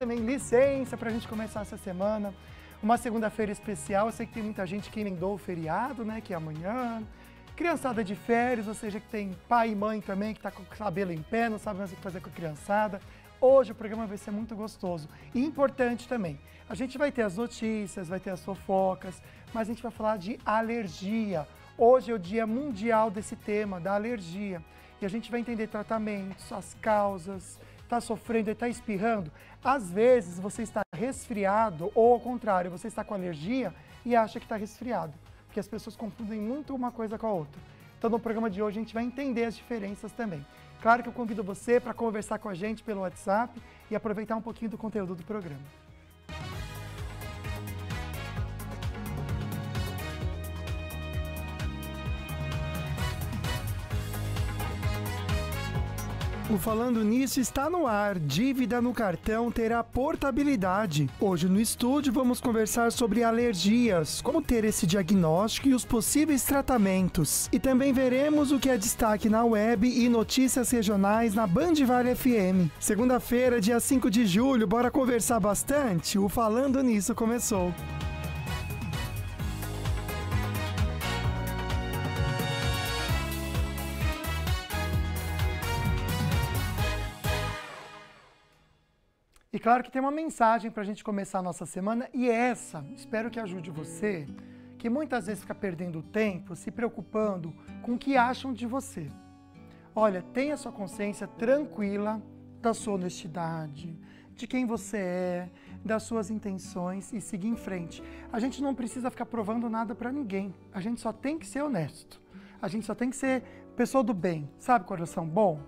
também licença para a gente começar essa semana. Uma segunda-feira especial, eu sei que tem muita gente que emendou o feriado, né, que é amanhã. Criançada de férias, ou seja, que tem pai e mãe também, que está com o cabelo em pé, não sabe mais o que fazer com a criançada. Hoje o programa vai ser muito gostoso e importante também. A gente vai ter as notícias, vai ter as fofocas, mas a gente vai falar de alergia. Hoje é o dia mundial desse tema, da alergia. E a gente vai entender tratamentos, as causas, está sofrendo, está espirrando, às vezes você está resfriado ou ao contrário, você está com alergia e acha que está resfriado, porque as pessoas confundem muito uma coisa com a outra. Então no programa de hoje a gente vai entender as diferenças também. Claro que eu convido você para conversar com a gente pelo WhatsApp e aproveitar um pouquinho do conteúdo do programa. O Falando Nisso está no ar. Dívida no cartão terá portabilidade. Hoje no estúdio vamos conversar sobre alergias, como ter esse diagnóstico e os possíveis tratamentos. E também veremos o que é destaque na web e notícias regionais na Band Vale FM. Segunda-feira, dia 5 de julho, bora conversar bastante? O Falando Nisso começou. E claro que tem uma mensagem para a gente começar a nossa semana, e é essa espero que ajude você, que muitas vezes fica perdendo tempo, se preocupando com o que acham de você. Olha, tenha sua consciência tranquila da sua honestidade, de quem você é, das suas intenções e seguir em frente. A gente não precisa ficar provando nada para ninguém. A gente só tem que ser honesto. A gente só tem que ser pessoa do bem, sabe, coração bom?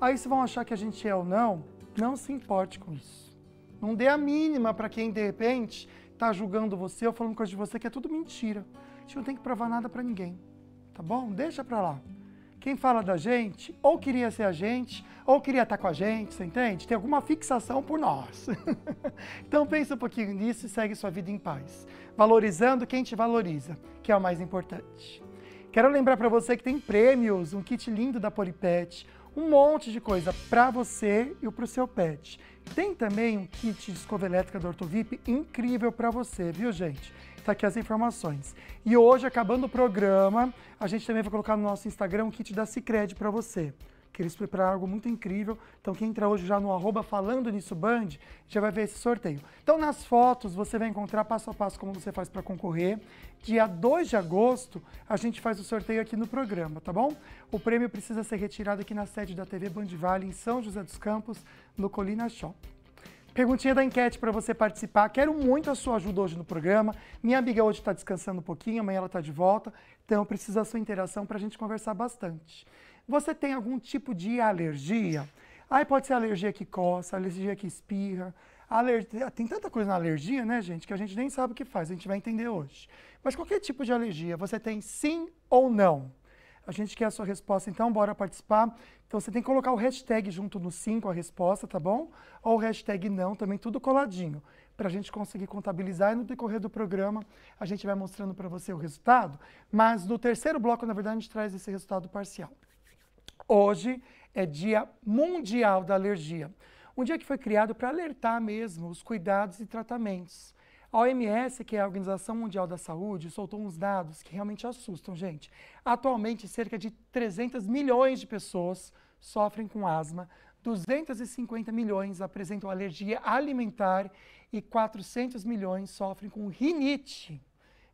Aí se vão achar que a gente é ou não, não se importe com isso. Não dê a mínima para quem de repente está julgando você ou falando coisa de você que é tudo mentira. A gente não tem que provar nada para ninguém, tá bom? Deixa para lá. Quem fala da gente ou queria ser a gente ou queria estar tá com a gente, você entende? Tem alguma fixação por nós. então pensa um pouquinho nisso e segue sua vida em paz, valorizando quem te valoriza, que é o mais importante. Quero lembrar para você que tem prêmios, um kit lindo da Polipet, um monte de coisa para você e para o seu pet. Tem também um kit de escova elétrica da Ortovip incrível para você, viu gente? Tá aqui as informações. E hoje, acabando o programa, a gente também vai colocar no nosso Instagram um kit da Cicred para você que eles prepararam algo muito incrível. Então quem entra hoje já no arroba falando nisso band, já vai ver esse sorteio. Então nas fotos você vai encontrar passo a passo como você faz para concorrer. Dia 2 de agosto a gente faz o sorteio aqui no programa, tá bom? O prêmio precisa ser retirado aqui na sede da TV Band Vale em São José dos Campos, no Colina Shop. Perguntinha da enquete para você participar. Quero muito a sua ajuda hoje no programa. Minha amiga hoje está descansando um pouquinho, amanhã ela está de volta. Então, eu preciso da sua interação para a gente conversar bastante. Você tem algum tipo de alergia? Aí pode ser alergia que coça, alergia que espirra, alergia... tem tanta coisa na alergia, né, gente, que a gente nem sabe o que faz, a gente vai entender hoje. Mas qualquer tipo de alergia, você tem sim ou não? A gente quer a sua resposta, então bora participar. Então você tem que colocar o hashtag junto no sim com a resposta, tá bom? Ou o hashtag não, também tudo coladinho, para a gente conseguir contabilizar e no decorrer do programa a gente vai mostrando para você o resultado. Mas no terceiro bloco, na verdade, a gente traz esse resultado parcial. Hoje é Dia Mundial da Alergia, um dia que foi criado para alertar mesmo os cuidados e tratamentos. A OMS, que é a Organização Mundial da Saúde, soltou uns dados que realmente assustam, gente. Atualmente, cerca de 300 milhões de pessoas sofrem com asma, 250 milhões apresentam alergia alimentar e 400 milhões sofrem com rinite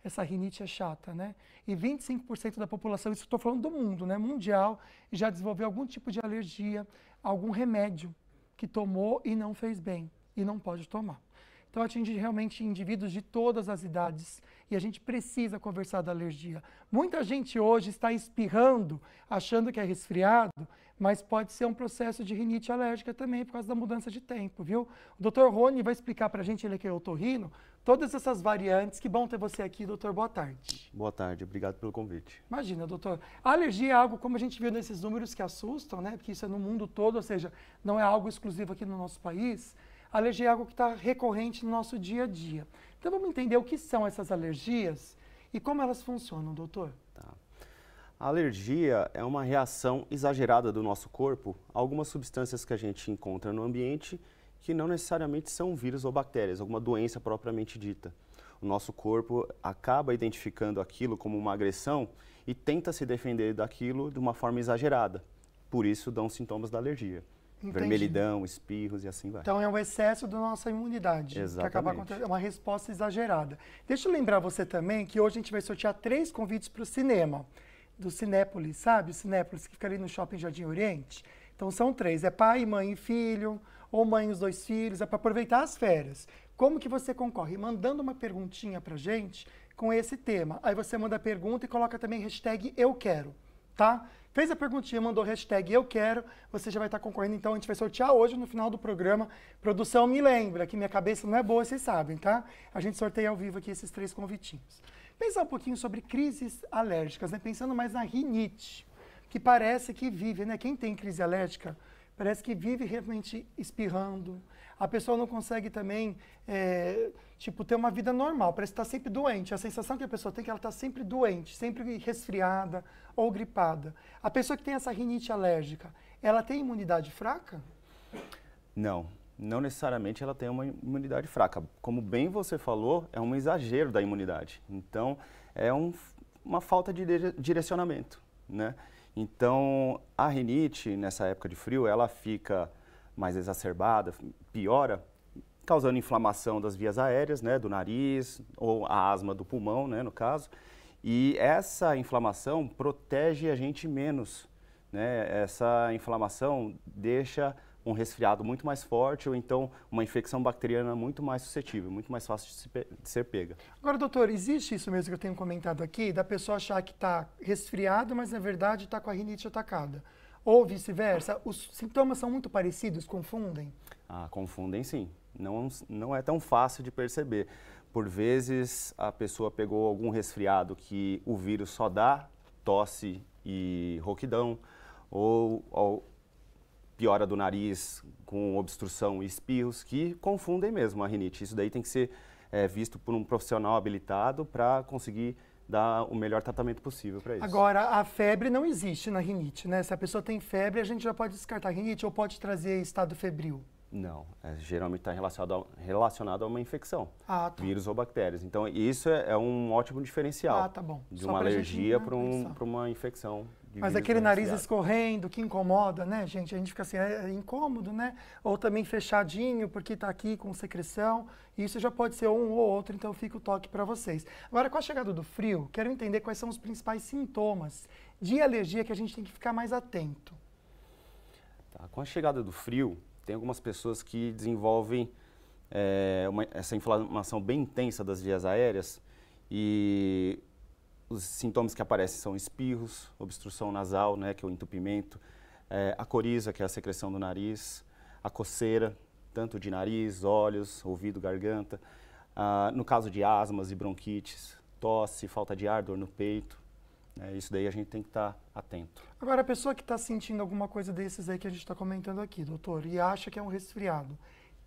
essa rinite é chata, né? E 25% da população, isso estou falando do mundo, né? Mundial, já desenvolveu algum tipo de alergia, algum remédio que tomou e não fez bem e não pode tomar. Então atinge realmente indivíduos de todas as idades e a gente precisa conversar da alergia. Muita gente hoje está espirrando, achando que é resfriado, mas pode ser um processo de rinite alérgica também por causa da mudança de tempo, viu? O Dr. Rony vai explicar para a gente, ele é que é otorrino, todas essas variantes. Que bom ter você aqui, doutor. Boa tarde. Boa tarde, obrigado pelo convite. Imagina, doutor. A alergia é algo, como a gente viu nesses números que assustam, né? Porque isso é no mundo todo, ou seja, não é algo exclusivo aqui no nosso país. A alergia é algo que está recorrente no nosso dia a dia. Então vamos entender o que são essas alergias e como elas funcionam, doutor? A alergia é uma reação exagerada do nosso corpo a algumas substâncias que a gente encontra no ambiente que não necessariamente são vírus ou bactérias, alguma doença propriamente dita. O nosso corpo acaba identificando aquilo como uma agressão e tenta se defender daquilo de uma forma exagerada. Por isso dão sintomas da alergia. Entendi. Vermelhidão, espirros e assim vai. Então é o excesso da nossa imunidade. Exatamente. Que acaba acontecendo, é uma resposta exagerada. Deixa eu lembrar você também que hoje a gente vai sortear três convites para o cinema do Cinépolis, sabe? O Cinépolis que fica ali no Shopping Jardim Oriente. Então são três, é pai, mãe e filho, ou mãe e os dois filhos, é para aproveitar as férias. Como que você concorre? Mandando uma perguntinha para gente com esse tema. Aí você manda a pergunta e coloca também hashtag eu quero, tá? Fez a perguntinha, mandou hashtag eu quero, você já vai estar concorrendo. Então a gente vai sortear hoje no final do programa. Produção me lembra, que minha cabeça não é boa, vocês sabem, tá? A gente sorteia ao vivo aqui esses três convitinhos pensar um pouquinho sobre crises alérgicas, né? pensando mais na rinite, que parece que vive, né? Quem tem crise alérgica parece que vive realmente espirrando. A pessoa não consegue também, é, tipo, ter uma vida normal, parece que está sempre doente. A sensação que a pessoa tem é que ela está sempre doente, sempre resfriada ou gripada. A pessoa que tem essa rinite alérgica, ela tem imunidade fraca? Não não necessariamente ela tem uma imunidade fraca. Como bem você falou, é um exagero da imunidade. Então, é um, uma falta de direcionamento, né? Então, a rinite, nessa época de frio, ela fica mais exacerbada, piora, causando inflamação das vias aéreas, né, do nariz, ou a asma do pulmão, né, no caso. E essa inflamação protege a gente menos, né? Essa inflamação deixa um resfriado muito mais forte ou então uma infecção bacteriana muito mais suscetível, muito mais fácil de, se de ser pega. Agora, doutor, existe isso mesmo que eu tenho comentado aqui, da pessoa achar que está resfriado, mas na verdade está com a rinite atacada? Ou vice-versa? Os sintomas são muito parecidos? Confundem? Ah, confundem sim. Não, não é tão fácil de perceber. Por vezes a pessoa pegou algum resfriado que o vírus só dá tosse e roquidão, ou, ou piora do nariz com obstrução e espirros, que confundem mesmo a rinite. Isso daí tem que ser é, visto por um profissional habilitado para conseguir dar o melhor tratamento possível para isso. Agora, a febre não existe na rinite, né? Se a pessoa tem febre, a gente já pode descartar rinite ou pode trazer estado febril. Não, é, geralmente está relacionado, a, relacionado a uma infecção, ah, tá. vírus ou bactérias. Então, isso é, é, um ótimo diferencial. Ah, tá bom. De Só uma alergia para um, uma infecção mas aquele nariz escorrendo que incomoda, né, gente? A gente fica assim, é, é incômodo, né? Ou também fechadinho porque está aqui com secreção. Isso já pode ser um ou outro, então fica o toque para vocês. Agora, com a chegada do frio, quero entender quais são os principais sintomas de alergia que a gente tem que ficar mais atento. Tá, com a chegada do frio, tem algumas pessoas que desenvolvem é, uma, essa inflamação bem intensa das vias aéreas e os sintomas que aparecem são espirros, obstrução nasal, né, que é o entupimento, é, a coriza, que é a secreção do nariz, a coceira, tanto de nariz, olhos, ouvido, garganta. Ah, no caso de asmas e bronquites, tosse, falta de ar, dor no peito. é isso daí a gente tem que estar tá atento. Agora, a pessoa que está sentindo alguma coisa desses aí que a gente está comentando aqui, doutor, e acha que é um resfriado,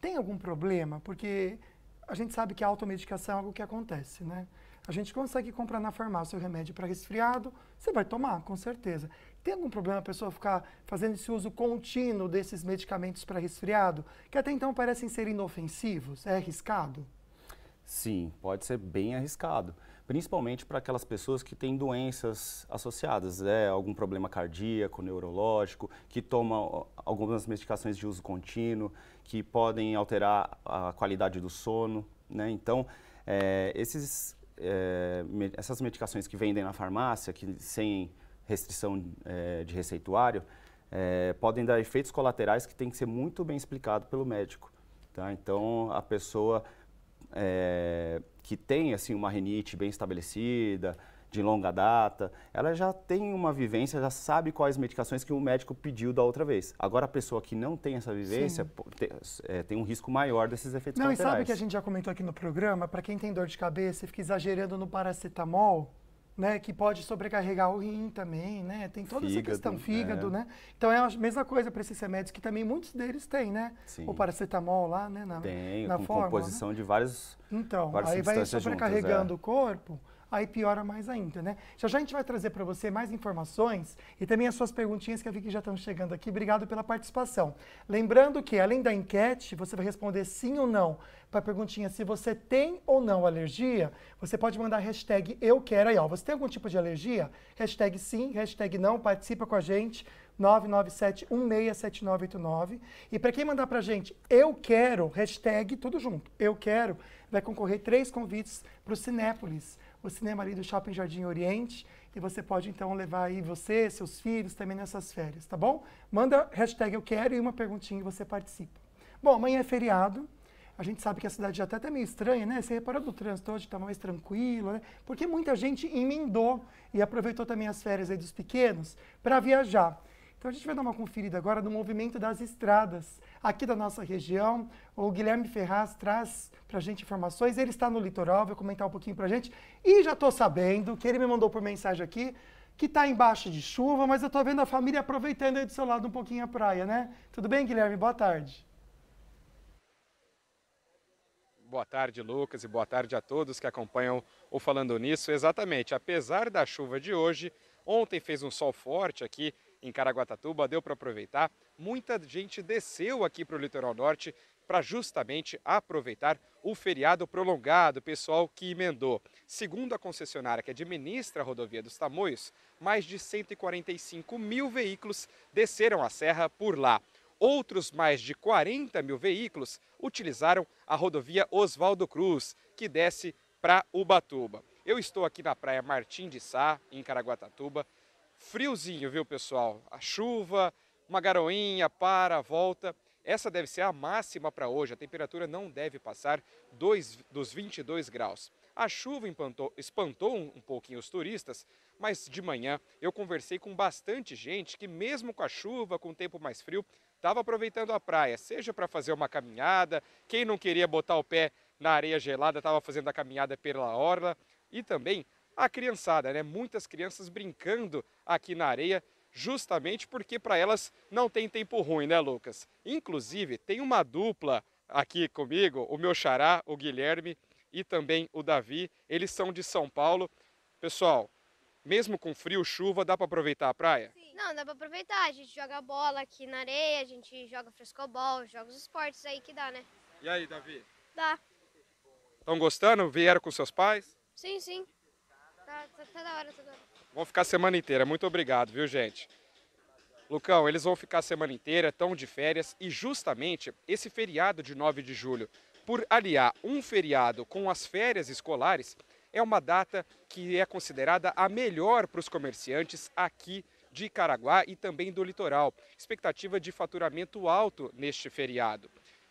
tem algum problema? Porque a gente sabe que a automedicação é algo que acontece, né? A gente consegue comprar na farmácia o remédio para resfriado, você vai tomar, com certeza. Tem algum problema a pessoa ficar fazendo esse uso contínuo desses medicamentos para resfriado, que até então parecem ser inofensivos? É arriscado? Sim, pode ser bem arriscado, principalmente para aquelas pessoas que têm doenças associadas, né? algum problema cardíaco, neurológico, que tomam algumas medicações de uso contínuo, que podem alterar a qualidade do sono. Né? Então, é, esses é, essas medicações que vendem na farmácia, que sem restrição é, de receituário, é, podem dar efeitos colaterais que tem que ser muito bem explicado pelo médico. Tá? Então, a pessoa que tem assim uma rinite bem estabelecida, de longa data, ela já tem uma vivência, já sabe quais medicações que o médico pediu da outra vez. Agora, a pessoa que não tem essa vivência tem, é, tem, um risco maior desses efeitos não, colaterais. Não, e sabe que a gente já comentou aqui no programa, para quem tem dor de cabeça e fica exagerando no paracetamol, né, que pode sobrecarregar o rim também, né? Tem toda fígado, essa questão fígado, é. né? Então é a mesma coisa para esses remédios que também muitos deles têm, né? Sim. O paracetamol lá, né? Na, tem, na com fórmula, né? composição né? de vários. Então, várias aí vai sobrecarregando juntas, é. o corpo aí piora mais ainda, né? Já já a gente vai trazer para você mais informações e também as suas perguntinhas que eu vi que já estão chegando aqui. Obrigado pela participação. Lembrando que, além da enquete, você vai responder sim ou não para a perguntinha se você tem ou não alergia, você pode mandar hashtag eu quero aí, ó. Você tem algum tipo de alergia? Hashtag sim, hashtag não, participa com a gente, 997-167989. E para quem mandar para a gente eu quero, hashtag tudo junto, eu quero, vai concorrer três convites para o Cinépolis o Cinema ali do Shopping Jardim Oriente. E você pode então levar aí você, seus filhos também nessas férias, tá bom? Manda hashtag eu quero e uma perguntinha e você participa. Bom, amanhã é feriado. A gente sabe que a cidade já está até meio estranha, né? Você reparou do trânsito hoje, estava tá mais tranquilo, né? Porque muita gente emendou e aproveitou também as férias aí dos pequenos para viajar. Então a gente vai dar uma conferida agora no movimento das estradas aqui da nossa região. O Guilherme Ferraz traz para a gente informações. Ele está no litoral, vai comentar um pouquinho para a gente. E já estou sabendo que ele me mandou por mensagem aqui que está embaixo de chuva, mas eu estou vendo a família aproveitando aí do seu lado um pouquinho a praia, né? Tudo bem, Guilherme? Boa tarde. Boa tarde, Lucas, e boa tarde a todos que acompanham o Falando Nisso. Exatamente, apesar da chuva de hoje, ontem fez um sol forte aqui em Caraguatatuba, deu para aproveitar. Muita gente desceu aqui para o litoral norte para justamente aproveitar o feriado prolongado, pessoal que emendou. Segundo a concessionária que administra a rodovia dos Tamoios, mais de 145 mil veículos desceram a serra por lá. Outros mais de 40 mil veículos utilizaram a rodovia Oswaldo Cruz, que desce para Ubatuba. Eu estou aqui na praia Martim de Sá, em Caraguatatuba, friozinho, viu pessoal? A chuva, uma garoinha, para, volta. Essa deve ser a máxima para hoje. A temperatura não deve passar dois, dos 22 graus. A chuva espantou um, um pouquinho os turistas, mas de manhã eu conversei com bastante gente que, mesmo com a chuva, com o tempo mais frio, estava aproveitando a praia, seja para fazer uma caminhada, quem não queria botar o pé na areia gelada estava fazendo a caminhada pela orla e também a criançada, né? Muitas crianças brincando aqui na areia, justamente porque para elas não tem tempo ruim, né, Lucas? Inclusive, tem uma dupla aqui comigo, o meu xará, o Guilherme e também o Davi. Eles são de São Paulo. Pessoal, mesmo com frio, chuva, dá para aproveitar a praia? Sim. Não, dá para aproveitar. A gente joga bola aqui na areia, a gente joga frescobol, joga os esportes aí que dá, né? E aí, Davi? Dá. Estão gostando? Vieram com seus pais? Sim, sim. Tá, tá, tá, da hora, tá da hora. Vão ficar a semana inteira. Muito obrigado, viu, gente? Lucão, eles vão ficar a semana inteira, estão de férias, e justamente esse feriado de 9 de julho, por aliar um feriado com as férias escolares, é uma data que é considerada a melhor para os comerciantes aqui de Caraguá e também do litoral. Expectativa de faturamento alto neste feriado.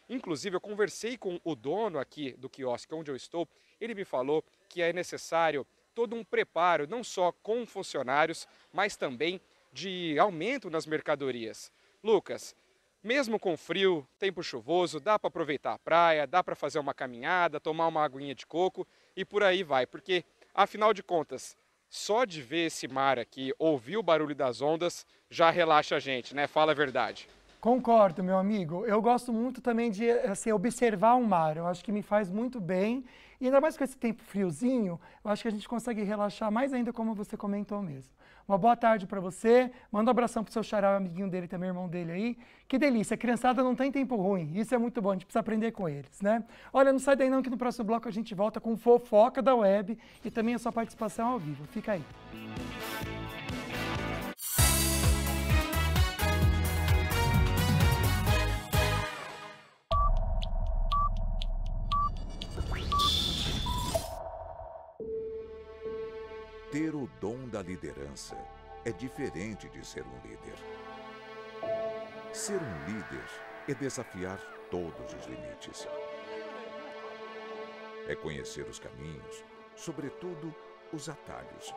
Inclusive, eu conversei com o dono aqui do quiosque onde eu estou, ele me falou que é necessário todo um preparo, não só com funcionários, mas também de aumento nas mercadorias. Lucas, mesmo com frio, tempo chuvoso, dá para aproveitar a praia, dá para fazer uma caminhada, tomar uma aguinha de coco e por aí vai, porque afinal de contas, só de ver esse mar aqui, ouvir o barulho das ondas, já relaxa a gente, né? Fala a verdade. Concordo, meu amigo. Eu gosto muito também de assim, observar o mar. Eu acho que me faz muito bem. E ainda mais com esse tempo friozinho, eu acho que a gente consegue relaxar mais ainda, como você comentou mesmo. Uma boa tarde para você. Manda um abração pro seu xará, amiguinho dele também, irmão dele aí. Que delícia. Criançada não tem tempo ruim. Isso é muito bom. A gente precisa aprender com eles, né? Olha, não sai daí não, que no próximo bloco a gente volta com fofoca da web e também a sua participação ao vivo. Fica aí. Ter o dom da liderança é diferente de ser um líder. Ser um líder é desafiar todos os limites. É conhecer os caminhos, sobretudo os atalhos.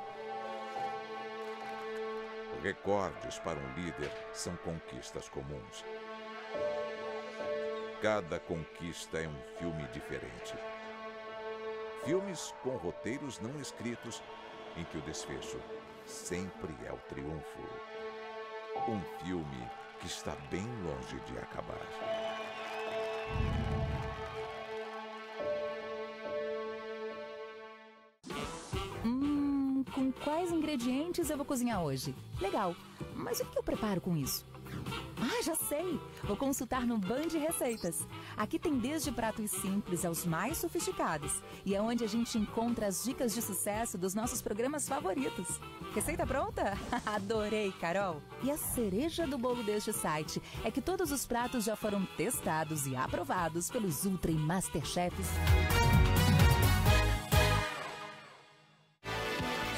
Recordes para um líder são conquistas comuns. Cada conquista é um filme diferente. Filmes com roteiros não escritos em que o desfecho sempre é o triunfo. Um filme que está bem longe de acabar. Hum, com quais ingredientes eu vou cozinhar hoje? Legal, mas o que eu preparo com isso? Ah, já sei! Vou consultar no Band Receitas. Aqui tem desde pratos simples aos mais sofisticados e é onde a gente encontra as dicas de sucesso dos nossos programas favoritos. Receita pronta? Adorei, Carol! E a cereja do bolo deste site é que todos os pratos já foram testados e aprovados pelos Ultra e Masterchefs.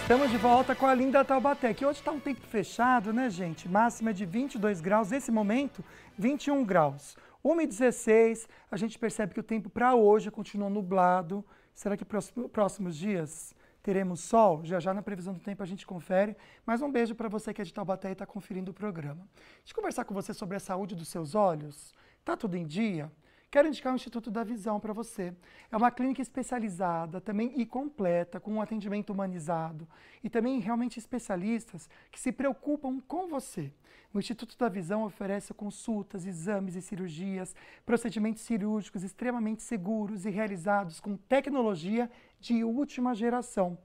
Estamos de volta com a linda Taubaté, que hoje está um tempo fechado, né, gente? Máxima de 22 graus, nesse momento, 21 graus. 1h16, a gente percebe que o tempo para hoje continua nublado. Será que próximo, próximos dias teremos sol? Já já na previsão do tempo a gente confere. Mas um beijo para você que é de Taubaté e está conferindo o programa. Deixa eu conversar com você sobre a saúde dos seus olhos. Tá tudo em dia? Quero indicar o Instituto da Visão para você. É uma clínica especializada também e completa, com um atendimento humanizado e também realmente especialistas que se preocupam com você. O Instituto da Visão oferece consultas, exames e cirurgias, procedimentos cirúrgicos extremamente seguros e realizados com tecnologia de última geração.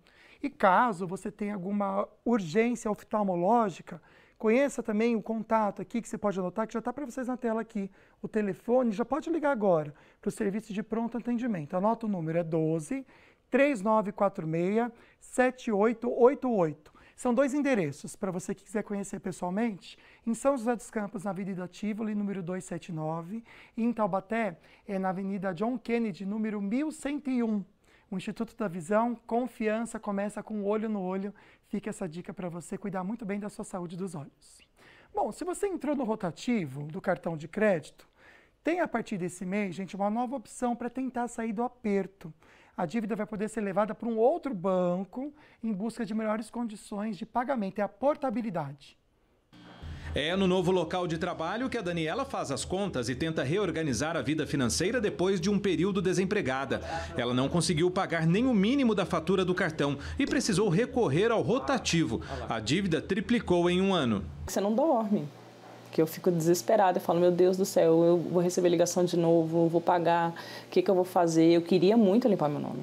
E caso você tenha alguma urgência oftalmológica, Conheça também o contato aqui que você pode anotar, que já está para vocês na tela aqui. O telefone, já pode ligar agora para o serviço de pronto atendimento. Anota o número, é 12 3946 7888. São dois endereços para você que quiser conhecer pessoalmente. Em São José dos Campos, na Avenida Tivoli, número 279. E em Taubaté, é na Avenida John Kennedy, número 1101 o Instituto da Visão, confiança, começa com o olho no olho. Fica essa dica para você cuidar muito bem da sua saúde dos olhos. Bom, se você entrou no rotativo do cartão de crédito, tem a partir desse mês, gente, uma nova opção para tentar sair do aperto. A dívida vai poder ser levada para um outro banco em busca de melhores condições de pagamento. É a portabilidade. É no novo local de trabalho que a Daniela faz as contas e tenta reorganizar a vida financeira depois de um período desempregada. Ela não conseguiu pagar nem o mínimo da fatura do cartão e precisou recorrer ao rotativo. A dívida triplicou em um ano. Você não dorme. Que eu fico desesperada, eu falo, meu Deus do céu, eu vou receber ligação de novo, vou pagar, o que, que eu vou fazer? Eu queria muito limpar meu nome.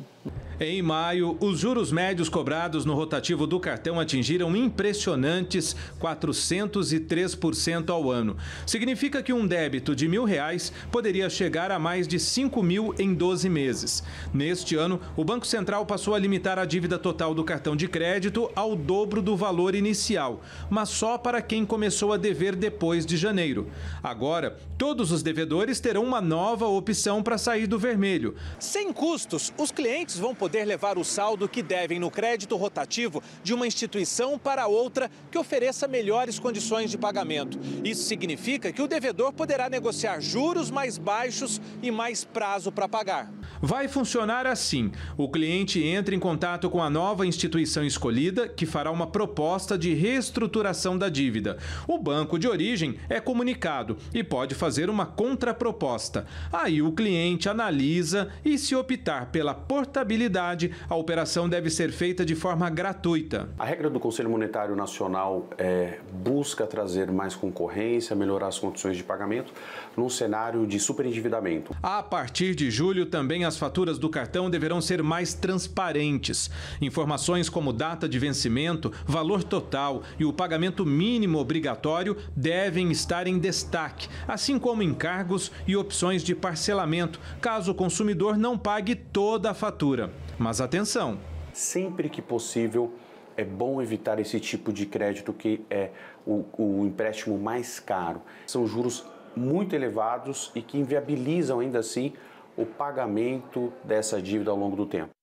Em maio, os juros médios cobrados no rotativo do cartão atingiram impressionantes 403% ao ano. Significa que um débito de mil reais poderia chegar a mais de 5 mil em 12 meses. Neste ano, o Banco Central passou a limitar a dívida total do cartão de crédito ao dobro do valor inicial, mas só para quem começou a dever depois de janeiro. Agora, todos os devedores terão uma nova opção para sair do vermelho. Sem custos, os clientes vão poder poder levar o saldo que devem no crédito rotativo de uma instituição para outra que ofereça melhores condições de pagamento. Isso significa que o devedor poderá negociar juros mais baixos e mais prazo para pagar vai funcionar assim: o cliente entra em contato com a nova instituição escolhida, que fará uma proposta de reestruturação da dívida. O banco de origem é comunicado e pode fazer uma contraproposta. Aí o cliente analisa e, se optar pela portabilidade, a operação deve ser feita de forma gratuita. A regra do Conselho Monetário Nacional é, busca trazer mais concorrência, melhorar as condições de pagamento num cenário de superendividamento. A partir de julho, também as faturas do cartão deverão ser mais transparentes. Informações como data de vencimento, valor total e o pagamento mínimo obrigatório devem estar em destaque, assim como encargos e opções de parcelamento, caso o consumidor não pague toda a fatura. Mas atenção! Sempre que possível, é bom evitar esse tipo de crédito que é o, o empréstimo mais caro. São juros muito elevados e que inviabilizam ainda assim o pagamento dessa dívida ao longo do tempo.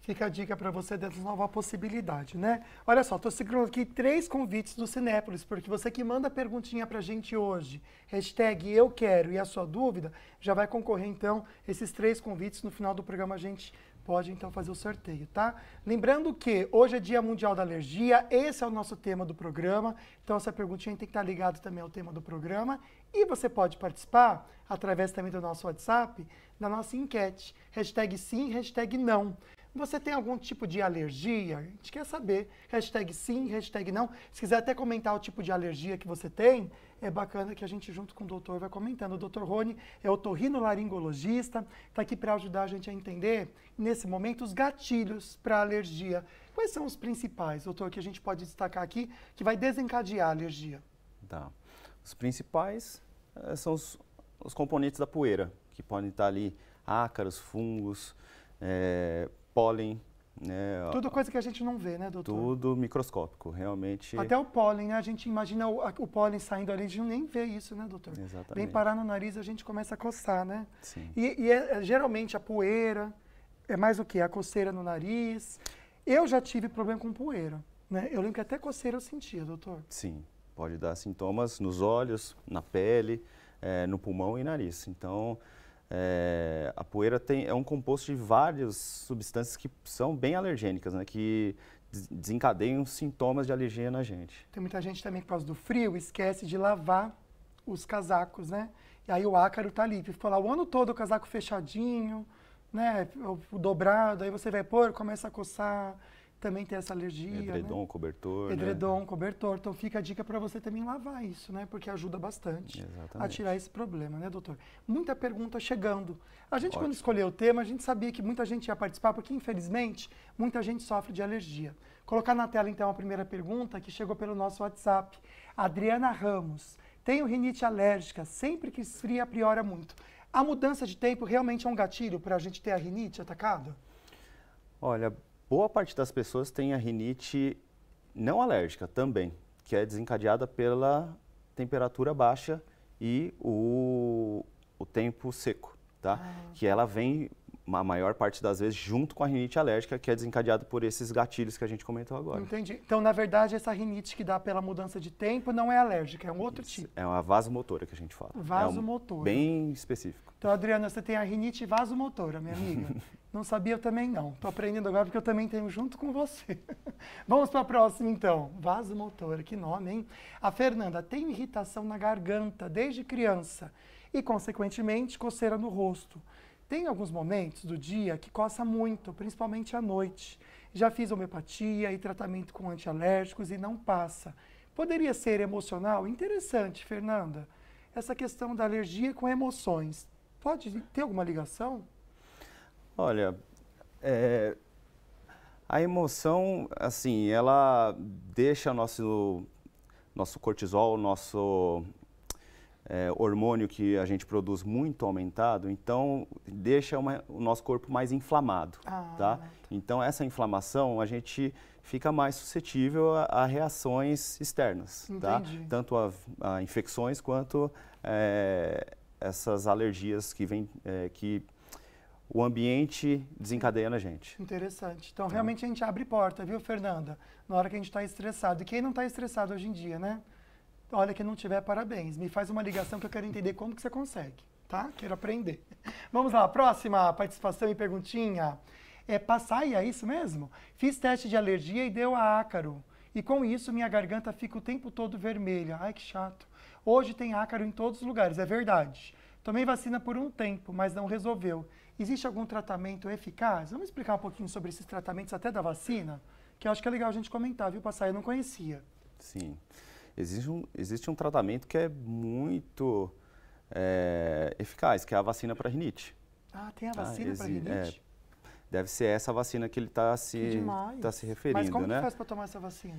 Fica a dica para você dessa nova possibilidade, né? Olha só, estou segurando aqui três convites do Cinépolis, porque você que manda perguntinha para a gente hoje, hashtag eu quero e a sua dúvida, já vai concorrer então esses três convites. No final do programa a gente pode então fazer o sorteio, tá? Lembrando que hoje é Dia Mundial da Alergia, esse é o nosso tema do programa, então essa perguntinha tem que estar tá ligada também ao tema do programa e você pode participar através também do nosso WhatsApp, da nossa enquete. Hashtag sim, hashtag não. Você tem algum tipo de alergia? A gente quer saber. Hashtag sim, hashtag não. Se quiser até comentar o tipo de alergia que você tem, é bacana que a gente, junto com o doutor, vai comentando. O doutor Rony é otorrinolaringologista, está aqui para ajudar a gente a entender, nesse momento, os gatilhos para alergia. Quais são os principais, doutor, que a gente pode destacar aqui, que vai desencadear a alergia? Tá. Os principais eh, são os, os, componentes da poeira, que podem estar ali ácaros, fungos, eh, pólen. Né, Tudo coisa que a gente não vê, né, doutor? Tudo microscópico, realmente. Até o pólen, né? A gente imagina o, o pólen saindo ali, a gente nem vê isso, né, doutor? Exatamente. Vem parar no nariz, a gente começa a coçar, né? Sim. E, e é, é geralmente a poeira é mais o que? A coceira no nariz. Eu já tive problema com poeira. Né? Eu lembro que até coceira eu sentia, doutor. Sim. Pode dar sintomas nos olhos, na pele, é, no pulmão e nariz. Então, é, a poeira tem, é um composto de várias substâncias que são bem alergênicas, né? Que desencadeiam sintomas de alergia na gente. Tem muita gente também, por causa do frio, esquece de lavar os casacos, né? E aí o ácaro tá ali, ficou lá o ano todo o casaco fechadinho, né? O dobrado, aí você vai pôr, começa a coçar também tem essa alergia. Né? Edredom, né? cobertor. Edredom, né? cobertor. Então fica a dica para você também lavar isso, né? Porque ajuda bastante Exatamente. a tirar esse problema, né, doutor? Muita pergunta chegando. A gente, Ótimo. quando escolheu o tema, a gente sabia que muita gente ia participar, porque infelizmente muita gente sofre de alergia. Colocar na tela então a primeira pergunta que chegou pelo nosso WhatsApp. Adriana Ramos. Tenho rinite alérgica, sempre que esfria priora muito. A mudança de tempo realmente é um gatilho para a gente ter a rinite atacada Olha, Boa parte das pessoas tem a rinite não alérgica também, que é desencadeada pela temperatura baixa e o, o tempo seco, tá? Ah. Que ela vem, a maior parte das vezes, junto com a rinite alérgica, que é desencadeada por esses gatilhos que a gente comentou agora. Entendi. Então, na verdade, essa rinite que dá pela mudança de tempo não é alérgica, é um outro Isso. tipo. É uma vasomotora que a gente fala. Vasomotora. É um bem específico. Então, Adriana, você tem a rinite vasomotora, minha amiga. Não sabia, eu também não. Estou aprendendo agora porque eu também tenho junto com você. Vamos para a próxima, então. Vaso motor, que nome, hein? A Fernanda tem irritação na garganta desde criança e, consequentemente, coceira no rosto. Tem alguns momentos do dia que coça muito, principalmente à noite. Já fiz homeopatia e tratamento com antialérgicos e não passa. Poderia ser emocional? Interessante, Fernanda. Essa questão da alergia com emoções. Pode ter alguma ligação? Olha, é, a emoção, assim, ela deixa nosso, nosso cortisol, nosso é, hormônio que a gente produz muito aumentado, então deixa uma, o nosso corpo mais inflamado, ah, tá? Então essa inflamação a gente fica mais suscetível a, a reações externas, tá? Entendi. tá? Tanto a, a infecções quanto é, essas alergias que vêm, é, que o ambiente desencadeia na gente. Interessante. Então, realmente a gente abre porta, viu, Fernanda? Na hora que a gente está estressado. E quem não está estressado hoje em dia, né? Olha, que não tiver, parabéns. Me faz uma ligação que eu quero entender como que você consegue, tá? Quero aprender. Vamos lá, próxima participação e perguntinha. É passaia, é isso mesmo? Fiz teste de alergia e deu a ácaro. E com isso, minha garganta fica o tempo todo vermelha. Ai, que chato. Hoje tem ácaro em todos os lugares, é verdade. Tomei vacina por um tempo, mas não resolveu. Existe algum tratamento eficaz? Vamos explicar um pouquinho sobre esses tratamentos até da vacina, que eu acho que é legal a gente comentar, viu, Passar? Eu não conhecia. Sim. Existe um, existe um tratamento que é muito é, eficaz, que é a vacina para rinite. Ah, tem a ah, vacina ah, para é, rinite? É, deve ser essa vacina que ele está se, tá se referindo, né? Mas como né? faz para tomar essa vacina?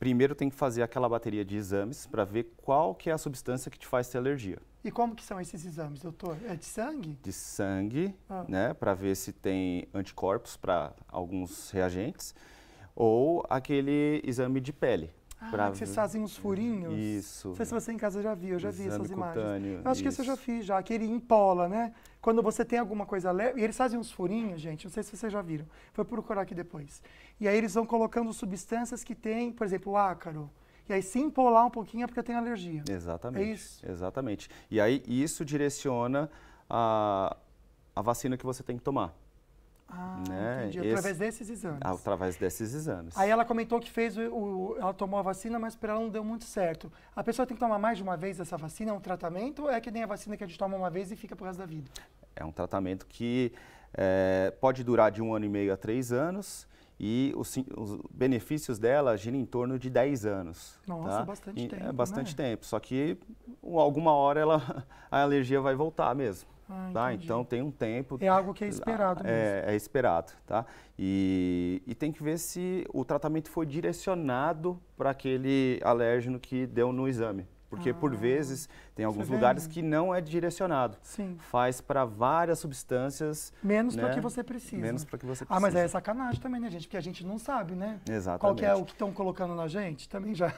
primeiro tem que fazer aquela bateria de exames para ver qual que é a substância que te faz ter alergia. E como que são esses exames, doutor? É de sangue? De sangue, ah. né, para ver se tem anticorpos para alguns reagentes, ou aquele exame de pele. Ah, que vocês fazem uns furinhos? Isso. Não sei se você em casa já viu, eu já exame vi essas cutâneo, imagens. Eu acho isso. que esse eu já fiz, já, aquele impola, né? Quando você tem alguma coisa leve, e eles fazem uns furinhos, gente, não sei se vocês já viram, foi procurar aqui depois. E aí eles vão colocando substâncias que tem, por exemplo, o ácaro. E aí se empolar um pouquinho é porque tem alergia. É exatamente. É isso? Exatamente. E aí isso direciona a, a vacina que você tem que tomar. Ah, né? entendi. Através Esse, desses exames. Através desses exames. Aí ela comentou que fez o, o ela tomou a vacina, mas para ela não deu muito certo. A pessoa tem que tomar mais de uma vez essa vacina, é um tratamento, ou é que nem a vacina que a gente toma uma vez e fica pro resto da vida? É um tratamento que é, pode durar de um ano e meio a três anos e os, os benefícios dela giram em torno de 10 anos. Nossa, tá? bastante e, tempo. É né? bastante né? tempo. Só que alguma hora ela, a alergia vai voltar mesmo. Ah, tá? Então tem um tempo. É algo que é esperado é, mesmo. É, é esperado, tá? E, e, tem que ver se o tratamento foi direcionado para aquele alérgeno que deu no exame. Porque, ah. por vezes, tem alguns você lugares né? que não é direcionado. Sim. Faz para várias substâncias. Menos né? para o que você precisa. Menos para que você precisa. Ah, mas é sacanagem também, né, gente? Porque a gente não sabe, né? Exatamente. Qual que é o que estão colocando na gente, também já.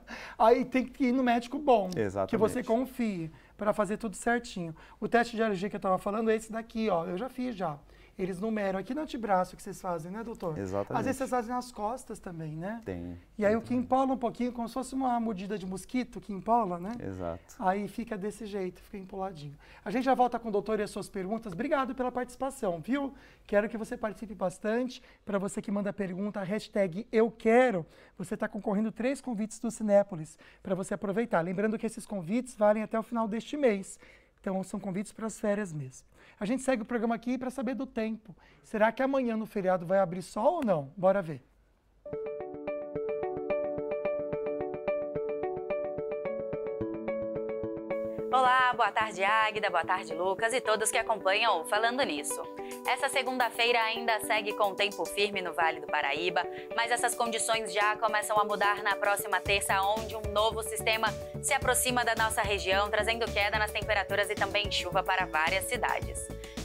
Aí tem que ir no médico bom. Exatamente. Que você confie para fazer tudo certinho. O teste de alergia que eu estava falando é esse daqui, ó. Eu já fiz já eles numeram. Aqui no antebraço é que vocês fazem, né, doutor? Exatamente. Às vezes vocês fazem nas costas também, né? Tem. E aí tem. o que empola um pouquinho, como se fosse uma mordida de mosquito que empola, né? Exato. Aí fica desse jeito, fica empoladinho. A gente já volta com o doutor e as suas perguntas. Obrigado pela participação, viu? Quero que você participe bastante. Para você que manda pergunta, hashtag eu quero, você está concorrendo três convites do Cinépolis para você aproveitar. Lembrando que esses convites valem até o final deste mês. Então, são convites para as férias mesmo. A gente segue o programa aqui para saber do tempo. Será que amanhã no feriado vai abrir sol ou não? Bora ver. Olá, boa tarde Águida, boa tarde Lucas e todos que acompanham o Falando Nisso. Essa segunda-feira ainda segue com tempo firme no Vale do Paraíba, mas essas condições já começam a mudar na próxima terça, onde um novo sistema se aproxima da nossa região, trazendo queda nas temperaturas e também chuva para várias cidades.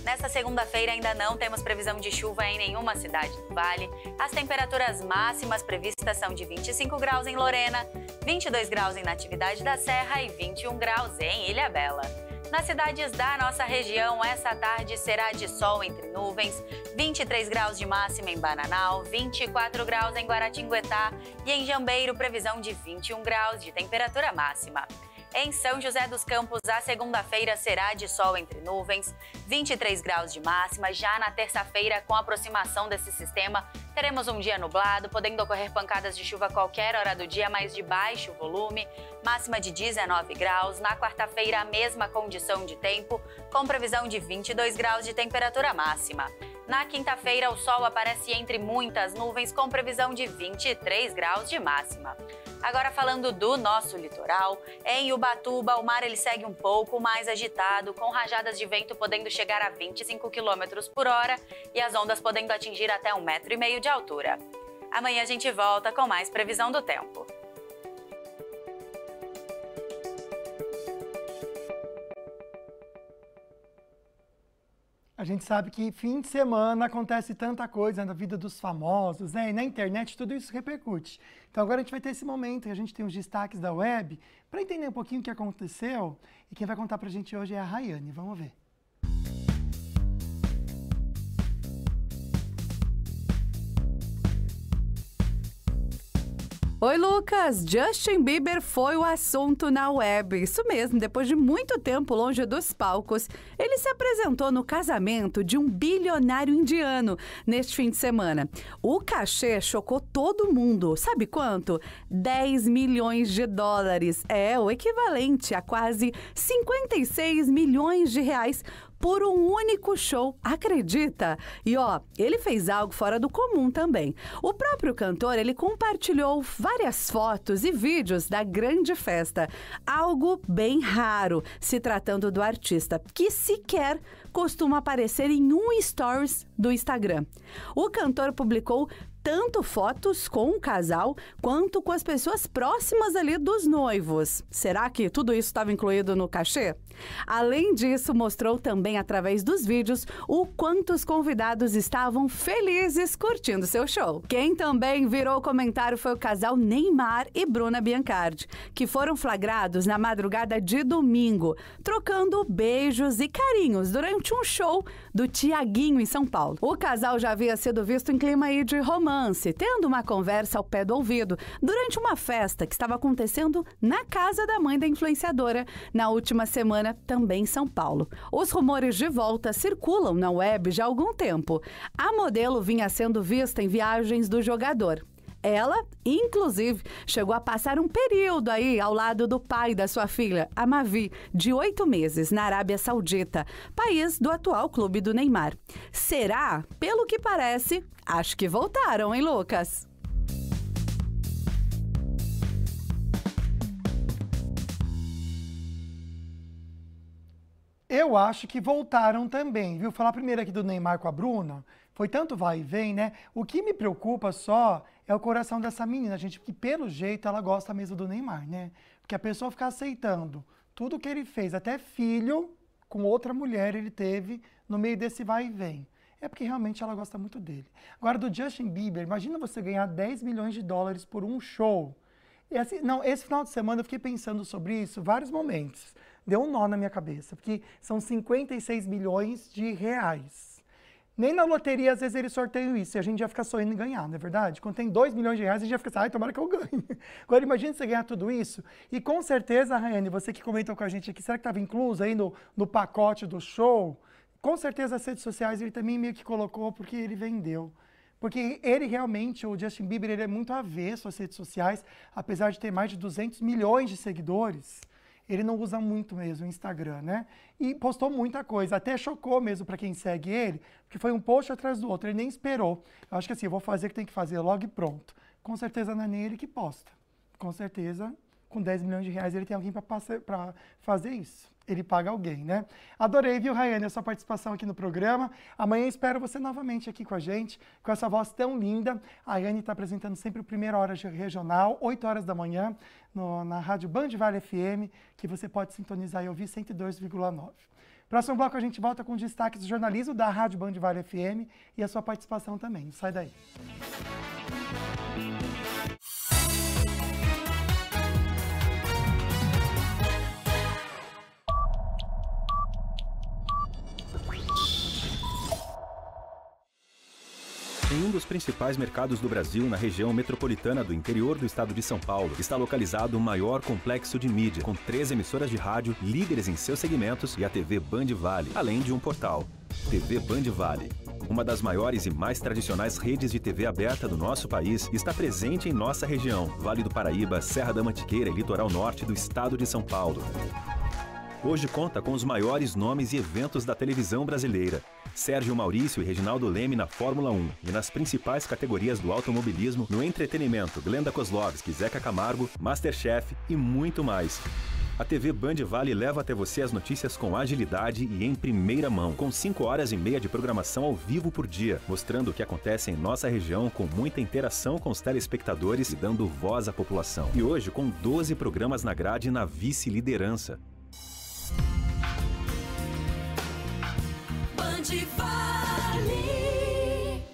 Nesta segunda-feira ainda não temos previsão de chuva em nenhuma cidade do Vale. As temperaturas máximas previstas são de 25 graus em Lorena, 22 graus em Natividade da Serra e 21 graus em Ilha Bela. Nas cidades da nossa região, essa tarde será de sol entre nuvens, 23 graus de máxima em Bananal, 24 graus em Guaratinguetá e em Jambeiro, previsão de 21 graus de temperatura máxima. Em São José dos Campos, a segunda-feira será de sol entre nuvens, 23 graus de máxima. Já na terça-feira, com a aproximação desse sistema, teremos um dia nublado, podendo ocorrer pancadas de chuva a qualquer hora do dia, mas de baixo volume, máxima de 19 graus. Na quarta-feira, a mesma condição de tempo, com previsão de 22 graus de temperatura máxima. Na quinta-feira, o sol aparece entre muitas nuvens, com previsão de 23 graus de máxima. Agora falando do nosso litoral, em Ubatuba o mar ele segue um pouco mais agitado, com rajadas de vento podendo chegar a 25 km por hora e as ondas podendo atingir até um metro e meio de altura. Amanhã a gente volta com mais previsão do tempo. A gente sabe que fim de semana acontece tanta coisa né, na vida dos famosos, né? E na internet tudo isso repercute. Então agora a gente vai ter esse momento que a gente tem os destaques da web para entender um pouquinho o que aconteceu. E quem vai contar para a gente hoje é a Rayane. Vamos ver. Oi, Lucas! Justin Bieber foi o assunto na web. Isso mesmo, depois de muito tempo longe dos palcos, ele se apresentou no casamento de um bilionário indiano neste fim de semana. O cachê chocou todo mundo. Sabe quanto? 10 milhões de dólares. É o equivalente a quase 56 milhões de reais por um único show. Acredita? E ó, ele fez algo fora do comum também. O próprio cantor, ele compartilhou várias fotos e vídeos da grande festa, algo bem raro se tratando do artista, que sequer costuma aparecer em um stories do Instagram. O cantor publicou tanto fotos com o casal quanto com as pessoas próximas ali dos noivos. Será que tudo isso estava incluído no cachê? Além disso, mostrou também através dos vídeos o quanto os convidados estavam felizes curtindo seu show. Quem também virou comentário foi o casal Neymar e Bruna Biancardi, que foram flagrados na madrugada de domingo, trocando beijos e carinhos durante um show do Tiaguinho em São Paulo. O casal já havia sido visto em clima aí de romance, tendo uma conversa ao pé do ouvido durante uma festa que estava acontecendo na casa da mãe da influenciadora na última semana também São Paulo. Os rumores de volta circulam na web já há algum tempo. A modelo vinha sendo vista em viagens do jogador. Ela, inclusive, chegou a passar um período aí ao lado do pai da sua filha, a Mavi, de oito meses, na Arábia Saudita, país do atual clube do Neymar. Será? Pelo que parece, acho que voltaram, hein, Lucas? Eu acho que voltaram também, viu? Falar primeiro aqui do Neymar com a Bruna, foi tanto vai e vem, né? O que me preocupa só é o coração dessa menina, gente, que pelo jeito ela gosta mesmo do Neymar, né? Porque a pessoa fica aceitando tudo que ele fez, até filho com outra mulher ele teve no meio desse vai e vem. É porque realmente ela gosta muito dele. Agora, do Justin Bieber, imagina você ganhar 10 milhões de dólares por um show. Assim, não, esse final de semana eu fiquei pensando sobre isso, vários momentos deu um nó na minha cabeça, porque são 56 milhões de reais. Nem na loteria, às vezes, eles sorteiam isso e a gente já fica sonhando em ganhar, não é verdade? Quando tem 2 milhões de reais, a gente já fica assim, ai, tomara que eu ganhe. Agora, imagine você ganhar tudo isso. E com certeza, Raiane, você que comentou com a gente aqui, será que estava incluso aí no, no pacote do show? Com certeza, as redes sociais ele também meio que colocou porque ele vendeu. Porque ele realmente, o Justin Bieber, ele é muito avesso às redes sociais, apesar de ter mais de 200 milhões de seguidores ele não usa muito mesmo o Instagram, né? E postou muita coisa, até chocou mesmo para quem segue ele, porque foi um post atrás do outro, ele nem esperou. Eu acho que assim, eu vou fazer o que tem que fazer logo e pronto. Com certeza não é nem ele que posta. Com certeza, com 10 milhões de reais, ele tem alguém para fazer isso ele paga alguém, né? Adorei, viu, Rayane, a sua participação aqui no programa. Amanhã espero você novamente aqui com a gente, com essa voz tão linda. A Rayane está apresentando sempre o Primeira Hora Regional, 8 horas da manhã, no, na Rádio Band Vale FM, que você pode sintonizar e ouvir 102,9. Próximo bloco a gente volta com destaques do jornalismo da Rádio Band Vale FM e a sua participação também. sai daí. dos principais mercados do Brasil, na região metropolitana do interior do estado de São Paulo, está localizado o maior complexo de mídia, com três emissoras de rádio líderes em seus segmentos e a TV Band Vale, além de um portal. TV Band Vale. Uma das maiores e mais tradicionais redes de TV aberta do nosso país está presente em nossa região, Vale do Paraíba, Serra da Mantiqueira e Litoral Norte do estado de São Paulo hoje conta com os maiores nomes e eventos da televisão brasileira. Sérgio Maurício e Reginaldo Leme na Fórmula 1 e nas principais categorias do automobilismo, no entretenimento, Glenda Kozlovski, Zeca Camargo, Masterchef e muito mais. A TV Band Vale leva até você as notícias com agilidade e em primeira mão, com 5 horas e meia de programação ao vivo por dia, mostrando o que acontece em nossa região com muita interação com os telespectadores e dando voz à população. E hoje com 12 programas na grade na vice-liderança. Vale.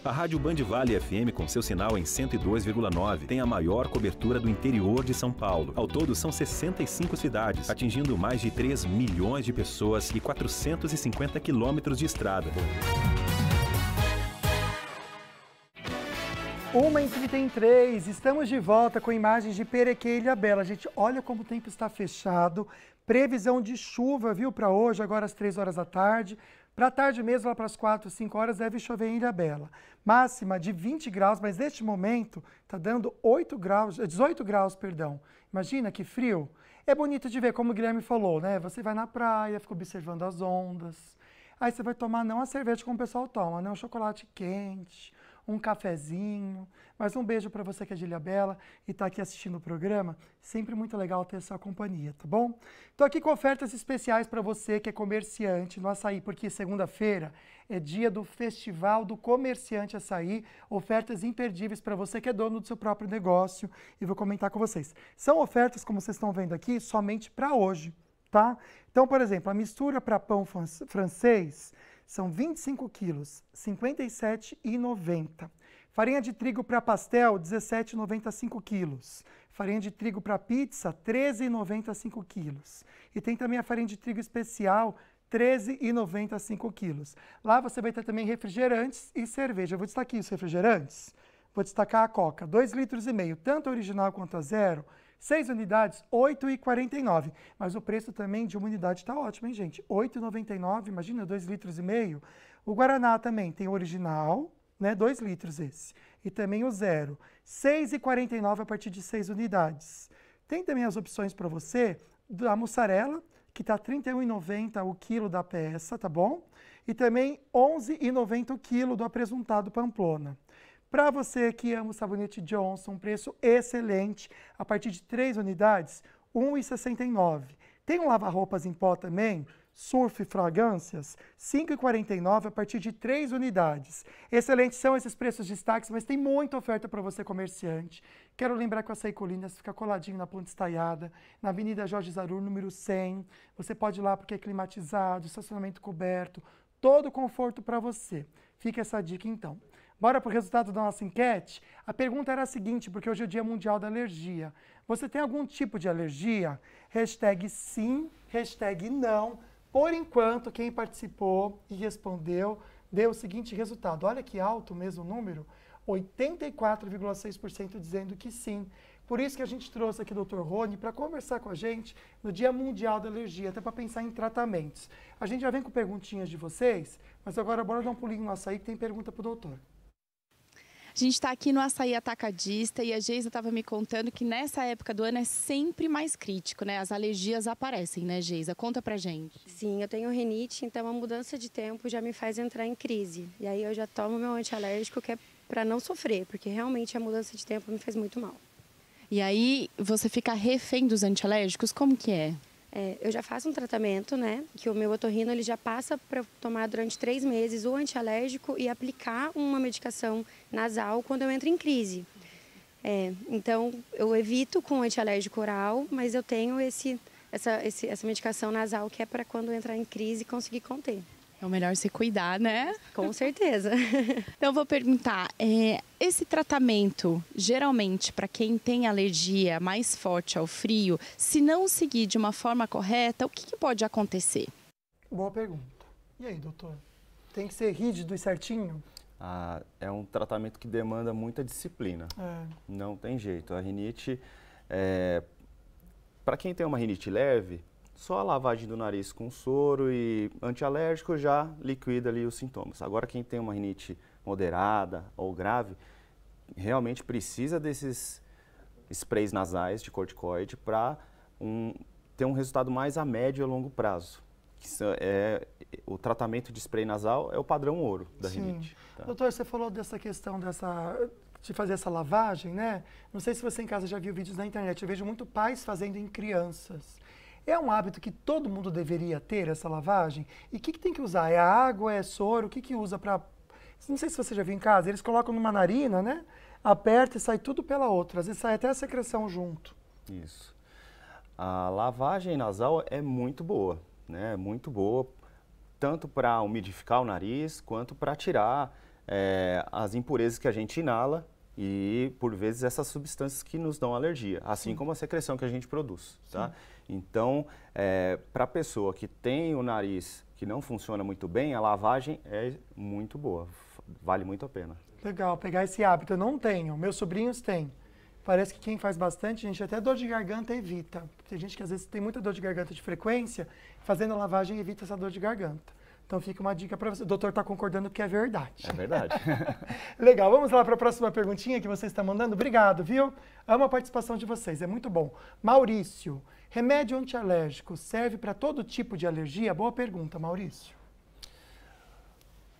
A Rádio Band Vale FM, com seu sinal em 102,9, tem a maior cobertura do interior de São Paulo. Ao todo, são 65 cidades, atingindo mais de 3 milhões de pessoas e 450 quilômetros de estrada. Uma em 33, estamos de volta com imagens de Perequê e Ilha Bela. Gente, olha como o tempo está fechado. Previsão de chuva, viu, para hoje, agora às 3 horas da tarde. Para tarde mesmo, lá para as 4, 5 horas, deve chover em Ilha Bela. Máxima de 20 graus, mas neste momento está dando 8 graus, 18 eh, graus, perdão. Imagina que frio. É bonito de ver, como o Guilherme falou, né? Você vai na praia, fica observando as ondas. Aí você vai tomar não a cerveja como o pessoal toma, né? o chocolate quente, um cafezinho. Mas um beijo para você que é de Ilha Bela e está aqui assistindo o programa. Sempre muito legal ter sua companhia, tá bom? Estou aqui com ofertas especiais para você que é comerciante no açaí, porque segunda-feira é dia do Festival do Comerciante Açaí. Ofertas imperdíveis para você que é dono do seu próprio negócio e vou comentar com vocês. São ofertas, como vocês estão vendo aqui, somente para hoje, tá? Então, por exemplo, a mistura para pão francês são 25 quilos, R$ 57,90. Farinha de trigo para pastel, R$ 17,95 quilos. Farinha de trigo para pizza, R$ 13,95 quilos. E tem também a farinha de trigo especial, R$ 13,95 quilos. Lá você vai ter também refrigerantes e cerveja. Eu vou destacar aqui os refrigerantes. Vou destacar a Coca, 2,5 litros, e meio, tanto a original quanto a zero, 6 unidades, 8,49. Mas o preço também de uma unidade está ótimo, hein, gente? 8,99, imagina, 2 litros e meio. O Guaraná também tem o original, né? 2 litros esse. E também o zero. 6,49 a partir de 6 unidades. Tem também as opções para você da mussarela, que está R$ 31,90 o quilo da peça, tá bom? E também R$ 11,90 o quilo do apresentado Pamplona. Para você que ama o sabonete Johnson, preço excelente, a partir de três unidades, R$ 1,69. Tem um lava-roupas em pó também? Surf e Fragrâncias, R$ 5,49 a partir de três unidades. Excelentes são esses preços de destaques, mas tem muita oferta para você, comerciante. Quero lembrar que a Açaí Colinas fica coladinho na Ponte Estaiada, na Avenida Jorge Zarur, número 100. Você pode ir lá porque é climatizado, estacionamento coberto, todo conforto para você. Fica essa dica então. Bora para o resultado da nossa enquete? A pergunta era a seguinte, porque hoje é o Dia Mundial da Alergia. Você tem algum tipo de alergia? Hashtag sim, hashtag não. Por enquanto, quem participou e respondeu deu o seguinte resultado. Olha que alto mesmo o número. 84,6% dizendo que sim. Por isso que a gente trouxe aqui o Dr. Rony para conversar com a gente no Dia Mundial da Alergia, até para pensar em tratamentos. A gente já vem com perguntinhas de vocês, mas agora bora dar um pulinho no açaí que tem pergunta para o doutor. A gente está aqui no Açaí Atacadista e a Geisa estava me contando que nessa época do ano é sempre mais crítico, né? As alergias aparecem, né, Geisa? Conta pra gente. Sim, eu tenho rinite, então a mudança de tempo já me faz entrar em crise. E aí eu já tomo meu antialérgico que é para não sofrer, porque realmente a mudança de tempo me faz muito mal. E aí você fica refém dos antialérgicos? Como que é? É, eu já faço um tratamento, né? Que o meu otorrino ele já passa para tomar durante três meses o antialérgico e aplicar uma medicação nasal quando eu entro em crise. É, então, eu evito com o antialérgico oral, mas eu tenho esse, essa, esse, essa medicação nasal que é para quando eu entrar em crise conseguir conter. É o melhor se cuidar, né? Com certeza. então vou perguntar, é, esse tratamento geralmente para quem tem alergia mais forte ao frio, se não seguir de uma forma correta, o que, que pode acontecer? Boa pergunta. E aí, doutor? Tem que ser rígido e certinho? Ah, é um tratamento que demanda muita disciplina. É. Não tem jeito. A rinite, é... para quem tem uma rinite leve, só a lavagem do nariz com soro e antialérgico já liquida ali os sintomas. Agora quem tem uma rinite moderada ou grave, realmente precisa desses sprays nasais de corticoide para um, ter um resultado mais a médio e longo prazo. Que é, o tratamento de spray nasal é o padrão ouro da Sim. rinite. Tá? Doutor, você falou dessa questão dessa de fazer essa lavagem, né? Não sei se você em casa já viu vídeos na internet, eu vejo muito pais fazendo em crianças. É um hábito que todo mundo deveria ter, essa lavagem? E o que, que, tem que usar? É água, é soro? O que, que usa para... Não sei se você já viu em casa, eles colocam numa narina, né? Aperta e sai tudo pela outra. Às vezes sai até a secreção junto. Isso. A lavagem nasal é muito boa, né? É muito boa, tanto para umidificar o nariz, quanto para tirar é, as impurezas que a gente inala e, por vezes, essas substâncias que nos dão alergia, assim Sim. como a secreção que a gente produz, tá? Sim. Então, é, para a pessoa que tem o nariz que não funciona muito bem, a lavagem é muito boa, vale muito a pena. Legal, pegar esse hábito. Eu não tenho, meus sobrinhos têm. Parece que quem faz bastante, a gente, até dor de garganta evita. Tem gente que às vezes tem muita dor de garganta de frequência, fazendo a lavagem evita essa dor de garganta. Então fica uma dica para você. O doutor está concordando que é verdade. É verdade. Legal, vamos lá para a próxima perguntinha que você está mandando. Obrigado, viu? Amo a participação de vocês, é muito bom. Maurício, remédio antialérgico serve para todo tipo de alergia? Boa pergunta, Maurício.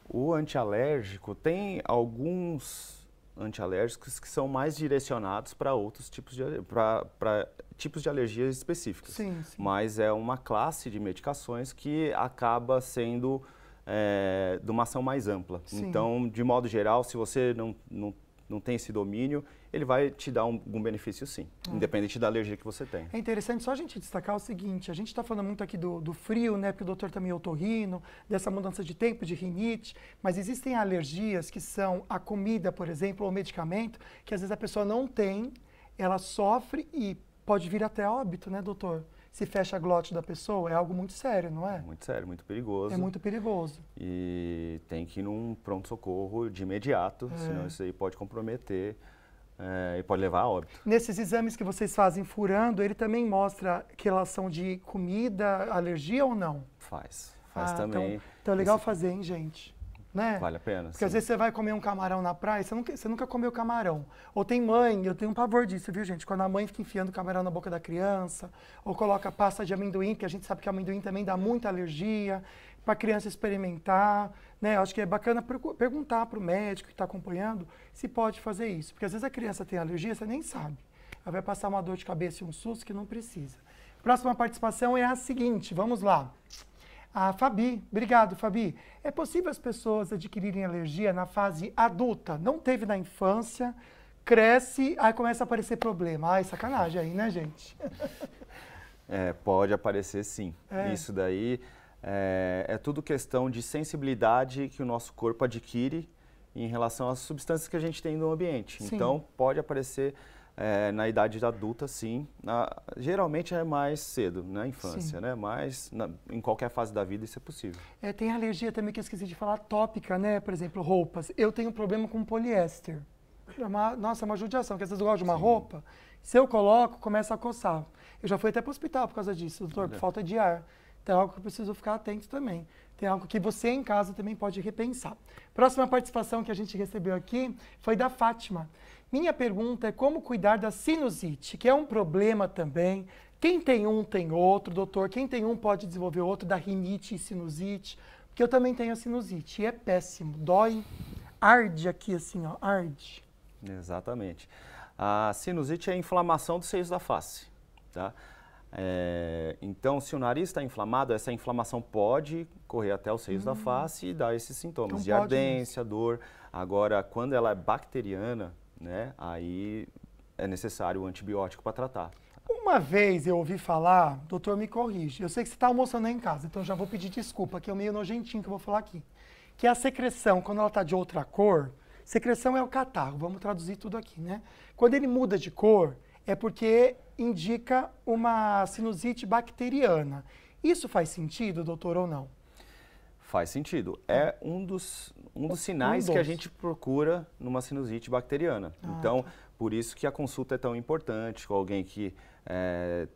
O antialérgico tem alguns antialérgicos que são mais direcionados para outros tipos de para tipos de alergias específicas. Sim, sim. Mas é uma classe de medicações que acaba sendo é, de uma ação mais ampla. Sim. Então, de modo geral, se você não, não, não tem esse domínio, ele vai te dar um, benefício sim, hum. independente da alergia que você tem. É interessante só a gente destacar o seguinte, a gente está falando muito aqui do, do, frio, né, porque o doutor também é otorrino, dessa mudança de tempo, de rinite, mas existem alergias que são a comida, por exemplo, ou medicamento, que às vezes a pessoa não tem, ela sofre e pode vir até óbito, né, doutor? Se fecha a glote da pessoa, é algo muito sério, não é? Muito sério, muito perigoso. É muito perigoso. E tem que ir num pronto-socorro de imediato, é. senão isso aí pode comprometer é, e pode levar a óbito. Nesses exames que vocês fazem furando, ele também mostra relação de comida, alergia ou não? Faz, faz ah, também. Então, então é legal esse... fazer, hein, gente? Né? Vale a pena. Porque sim. às vezes você vai comer um camarão na praia, você nunca, você nunca comeu camarão. Ou tem mãe, eu tenho um pavor disso, viu, gente? Quando a mãe fica enfiando camarão na boca da criança, ou coloca pasta de amendoim, que a gente sabe que amendoim também dá muita alergia, para a criança experimentar. Né? acho que é bacana perguntar para o médico que está acompanhando se pode fazer isso. Porque às vezes a criança tem alergia, você nem sabe. Ela vai passar uma dor de cabeça e um susto que não precisa. Próxima participação é a seguinte, vamos lá. A Fabi, obrigado Fabi. É possível as pessoas adquirirem alergia na fase adulta? Não teve na infância, cresce, aí começa a aparecer problema. Ai, sacanagem aí, né, gente? É, pode aparecer sim. É. Isso daí é, é tudo questão de sensibilidade que o nosso corpo adquire em relação às substâncias que a gente tem no ambiente. Sim. Então, pode aparecer é, na idade adulta, sim. Na, geralmente é mais cedo, na né, infância, sim. né? Mas na, em qualquer fase da vida isso é possível. É, tem alergia também que eu esqueci de falar, tópica, né? Por exemplo, roupas. Eu tenho um problema com poliéster. É uma, nossa, é uma judiação, porque às vezes eu gosto de uma sim. roupa, se eu coloco, começa a coçar. Eu já fui até para o hospital por causa disso, doutor, por é. falta de ar. Então é algo que eu preciso ficar atento também. Tem algo que você em casa também pode repensar. Próxima participação que a gente recebeu aqui foi da Fátima. Minha pergunta é como cuidar da sinusite, que é um problema também. Quem tem um tem outro, doutor. Quem tem um pode desenvolver outro, da rinite e sinusite. Porque eu também tenho a sinusite e é péssimo. Dói, arde aqui assim, ó, arde. Exatamente. A sinusite é a inflamação dos seios da face, tá? É, então, se o nariz está inflamado, essa inflamação pode correr até os seios hum. da face e dar esses sintomas então de ardência, mesmo. dor. Agora, quando ela é bacteriana, né? Aí é necessário o antibiótico para tratar. Uma vez eu ouvi falar, doutor, me corrige. Eu sei que você está almoçando em casa, então já vou pedir desculpa, que é meio nojentinho que eu vou falar aqui. Que a secreção, quando ela está de outra cor, secreção é o catarro, vamos traduzir tudo aqui, né? Quando ele muda de cor, é porque indica uma sinusite bacteriana. Isso faz sentido, doutor, ou não? Faz sentido. É um dos, um dos sinais um que a gente procura numa sinusite bacteriana. Ah, então, tá. por isso que a consulta é tão importante com alguém que é,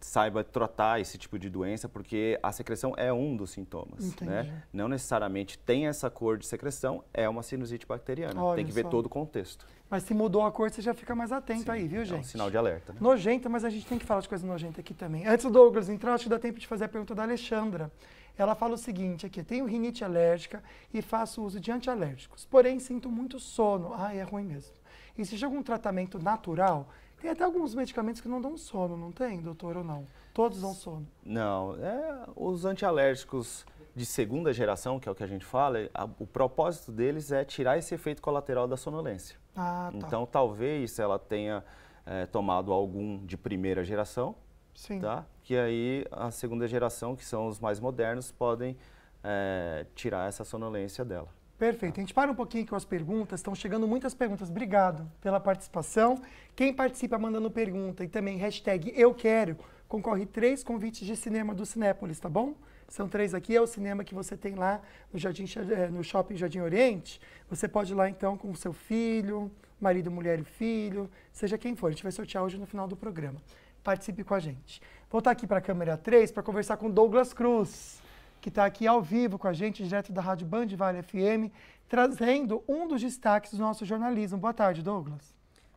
saiba tratar esse tipo de doença, porque a secreção é um dos sintomas. Né? Entendi. Né? Não necessariamente tem essa cor de secreção, é uma sinusite bacteriana. Olha tem que ver só. todo o contexto. Mas se mudou a cor, você já fica mais atento Sim, aí, viu, gente? É um sinal de alerta. Né? Nojenta, mas a gente tem que falar de coisa nojenta aqui também. Antes do Douglas entrar, acho que dá tempo de fazer a pergunta da Alexandra. Ela fala o seguinte aqui, tenho rinite alérgica e faço uso de antialérgicos, porém sinto muito sono. Ah, é ruim mesmo. Existe algum tratamento natural? Tem até alguns medicamentos que não dão sono, não tem, doutor, ou não? Todos dão sono? Não, é, os antialérgicos de segunda geração, que é o que a gente fala, é, a, o propósito deles é tirar esse efeito colateral da sonolência. Ah, tá. Então, talvez ela tenha é, tomado algum de primeira geração, Sim. Tá? que aí a segunda geração, que são os mais modernos, podem é, tirar essa sonolência dela. Perfeito. A gente para um pouquinho com as perguntas. Estão chegando muitas perguntas. Obrigado pela participação. Quem participa mandando pergunta e também hashtag eu quero, concorre três convites de cinema do Cinépolis, tá bom? São três aqui. É o cinema que você tem lá no, Jardim, eh, no Shopping Jardim Oriente. Você pode ir lá então com o seu filho, marido, mulher e filho, seja quem for. A gente vai sortear hoje no final do programa. Participe com a gente. Voltar aqui para a câmera 3 para conversar com Douglas Cruz, que está aqui ao vivo com a gente, direto da Rádio Band Vale FM, trazendo um dos destaques do nosso jornalismo. Boa tarde, Douglas.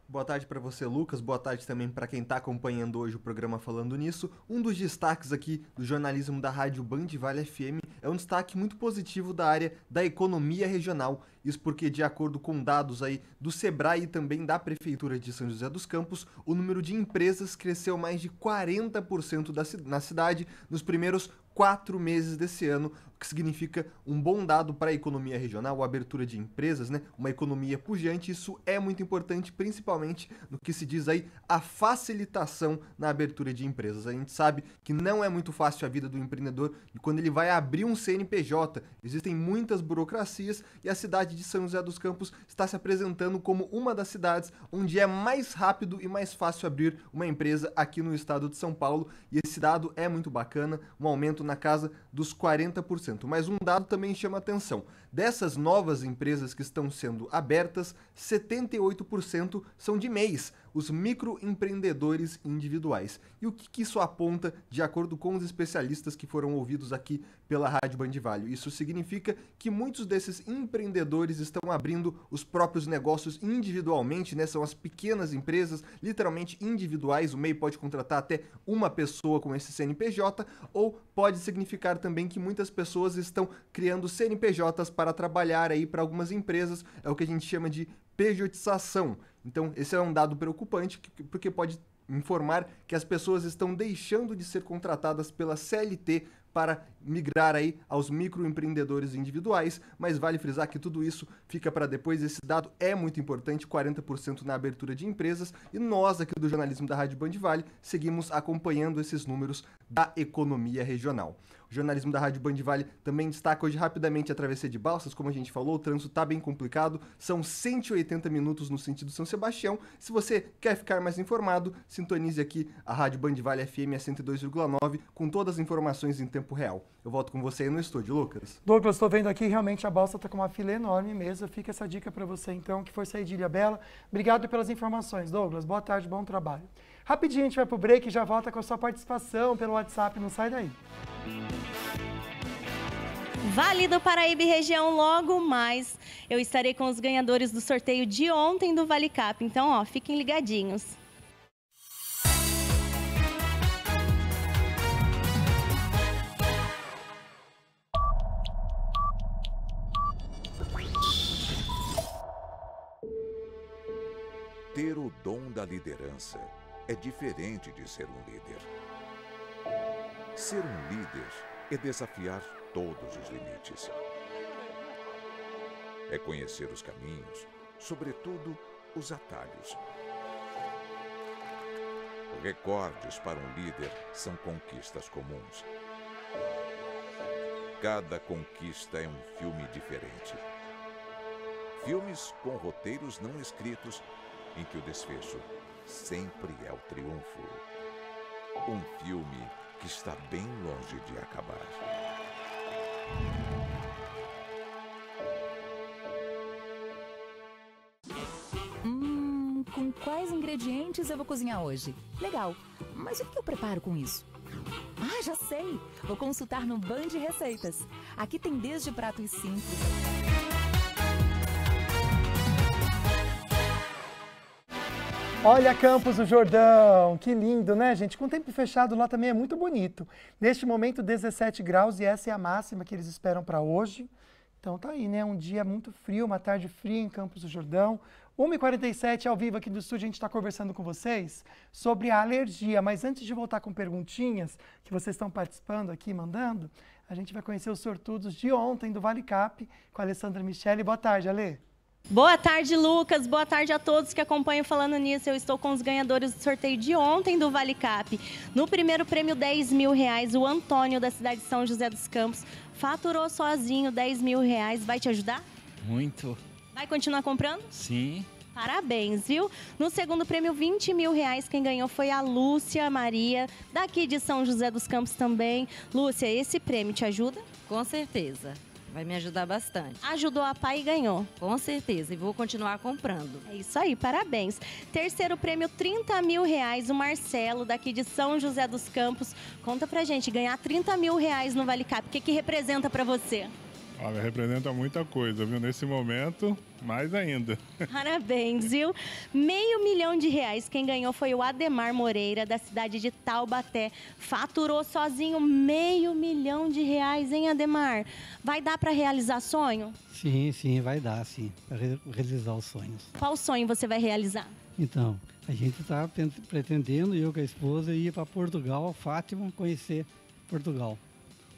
Boa tarde para você, Lucas. Boa tarde também para quem está acompanhando hoje o programa Falando Nisso. Um dos destaques aqui do jornalismo da Rádio Band Vale FM é um destaque muito positivo da área da economia regional isso porque, de acordo com dados aí do Sebrae e também da Prefeitura de São José dos Campos, o número de empresas cresceu mais de 40% da, na cidade nos primeiros quatro meses desse ano, o que significa um bom dado para a economia regional, a abertura de empresas, né? Uma economia pujante, isso é muito importante, principalmente no que se diz aí a facilitação na abertura de empresas. A gente sabe que não é muito fácil a vida do empreendedor e quando ele vai abrir um CNPJ, existem muitas burocracias e a cidade de São José dos Campos está se apresentando como uma das cidades onde é mais rápido e mais fácil abrir uma empresa aqui no estado de São Paulo. E esse dado é muito bacana, um aumento na casa dos 40%. Mas um dado também chama atenção. Dessas novas empresas que estão sendo abertas, 78% são de MEIs, os microempreendedores individuais. E o que, que, isso aponta, de acordo com os especialistas que foram ouvidos aqui pela Rádio Bandivalho? Isso significa que muitos desses empreendedores estão abrindo os próprios negócios individualmente, né? São as pequenas empresas, literalmente individuais. O MEI pode contratar até uma pessoa com esse CNPJ, ou pode significar também que muitas pessoas estão criando CNPJs para para trabalhar aí para algumas empresas, é o que a gente chama de pejotização. Então, esse é um dado preocupante, porque pode informar que as pessoas estão deixando de ser contratadas pela CLT para migrar aí aos microempreendedores individuais, mas vale frisar que tudo isso fica para depois. Esse dado é muito importante, 40% na abertura de empresas, e nós aqui do jornalismo da Rádio Band Vale seguimos acompanhando esses números da economia regional. O jornalismo da Rádio Band Vale também destaca hoje rapidamente a travessia de Balsas, como a gente falou, o trânsito está bem complicado, são 180 minutos no sentido São Sebastião. Se você quer ficar mais informado, sintonize aqui a Rádio Band Vale FM a 102,9 com todas as informações em tempo real. Eu volto com você aí no estúdio, Lucas. Douglas, estou vendo aqui, realmente a balsa está com uma fila enorme mesmo. Fica essa dica para você, então, que foi sair de Ilha Bela. Obrigado pelas informações, Douglas. Boa tarde, bom trabalho. Rapidinho a gente vai pro break e já volta com a sua participação pelo WhatsApp, não sai daí. Vale do Paraíba e região logo mais. Eu estarei com os ganhadores do sorteio de ontem do Vale Cap, então ó, fiquem ligadinhos. Ter o dom da liderança é diferente de ser um líder. Ser um líder é desafiar todos os limites. É conhecer os caminhos, sobretudo os atalhos. Recordes para um líder são conquistas comuns. Cada conquista é um filme diferente. Filmes com roteiros não escritos em que o desfecho sempre é o triunfo. Um filme que está bem longe de acabar. Hum, com quais ingredientes eu vou cozinhar hoje? Legal, mas o que eu preparo com isso? Ah, já sei! Vou consultar no Band Receitas. Aqui tem desde pratos simples. Olha Campos do Jordão, que lindo, né, gente? Com o tempo fechado lá também é muito bonito. Neste momento, 17 graus e essa é a máxima que eles esperam para hoje. Então tá aí, né? Um dia muito frio, uma tarde fria em Campos do Jordão. 1h47 ao vivo aqui do estúdio, a gente está conversando com vocês sobre a alergia. Mas antes de voltar com perguntinhas que vocês estão participando aqui, mandando, a gente vai conhecer os sortudos de ontem do Vale Cap com a Alessandra Michele. Boa tarde, Alê. Boa tarde, Lucas. Boa tarde a todos que acompanham Falando Nisso. Eu estou com os ganhadores do sorteio de ontem do Vale Cap. No primeiro prêmio, 10 mil reais. O Antônio, da cidade de São José dos Campos, faturou sozinho 10 mil reais. Vai te ajudar? Muito. Vai continuar comprando? Sim. Parabéns, viu? No segundo prêmio, 20 mil reais. Quem ganhou foi a Lúcia Maria, daqui de São José dos Campos também. Lúcia, esse prêmio te ajuda? Com certeza vai me ajudar bastante. Ajudou a pai e ganhou. Com certeza, e vou continuar comprando. É isso aí, parabéns. Terceiro prêmio, 30 mil reais, o Marcelo, daqui de São José dos Campos. Conta pra gente, ganhar 30 mil reais no Vale Cap, o que, que representa para você? Olha, representa muita coisa, viu? Nesse momento, mais ainda. Parabéns, viu? Meio milhão de reais. Quem ganhou foi o Ademar Moreira, da cidade de Taubaté. Faturou sozinho meio milhão de reais, hein, Ademar? Vai dar para realizar sonho? Sim, sim, vai dar, sim. Para realizar os sonhos. Qual sonho você vai realizar? Então, a gente está pretendendo, eu com a esposa, ir para Portugal, Fátima, conhecer Portugal.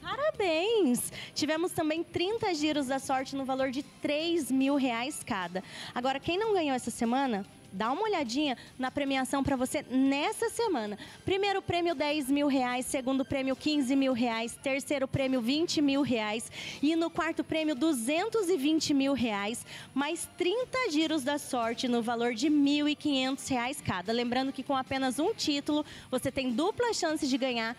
Parabéns! Tivemos também 30 giros da sorte no valor de 3 mil reais cada. Agora, quem não ganhou essa semana, dá uma olhadinha na premiação para você nessa semana. Primeiro prêmio 10 mil reais, segundo prêmio 15 mil reais, terceiro prêmio 20 mil reais e no quarto prêmio 220 mil reais, mais 30 giros da sorte no valor de 1.500 reais cada. Lembrando que com apenas um título você tem dupla chance de ganhar,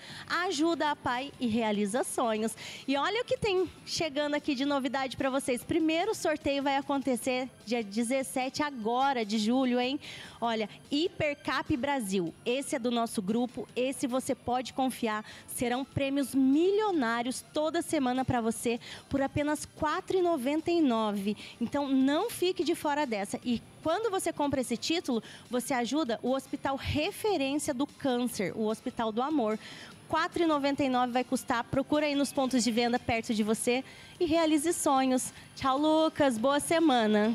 ajuda a pai e realiza sonhos. E olha o que tem chegando aqui de novidade para vocês. Primeiro sorteio vai acontecer dia 17 agora de julho trabalho, hein? Olha, Hipercap Brasil, esse é do nosso grupo, esse você pode confiar. Serão prêmios milionários toda semana para você por apenas R$ 4,99. Então não fique de fora dessa. E quando você compra esse título, você ajuda o Hospital Referência do Câncer, o Hospital do Amor. R$ 4,99 vai custar. Procura aí nos pontos de venda perto de você e realize sonhos. Tchau, Lucas. Boa semana.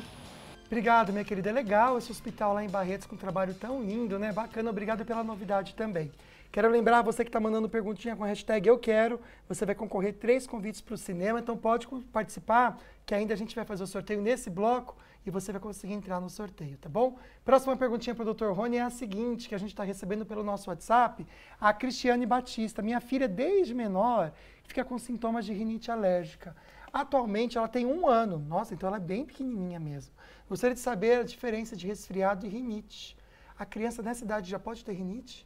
Obrigado, minha querida. É legal esse hospital lá em Barretos com um trabalho tão lindo, né? Bacana, obrigado pela novidade também. Quero lembrar você que está mandando perguntinha com a hashtag Eu Quero. Você vai concorrer três convites para o cinema, então pode participar, que ainda a gente vai fazer o sorteio nesse bloco e você vai conseguir entrar no sorteio, tá bom? Próxima perguntinha para o Dr. Rony é a seguinte, que a gente está recebendo pelo nosso WhatsApp, a Cristiane Batista. Minha filha, desde menor, fica com sintomas de rinite alérgica. Atualmente ela tem um ano. Nossa, então ela é bem pequenininha mesmo. Gostaria de saber a diferença de resfriado e rinite. A criança nessa idade já pode ter rinite?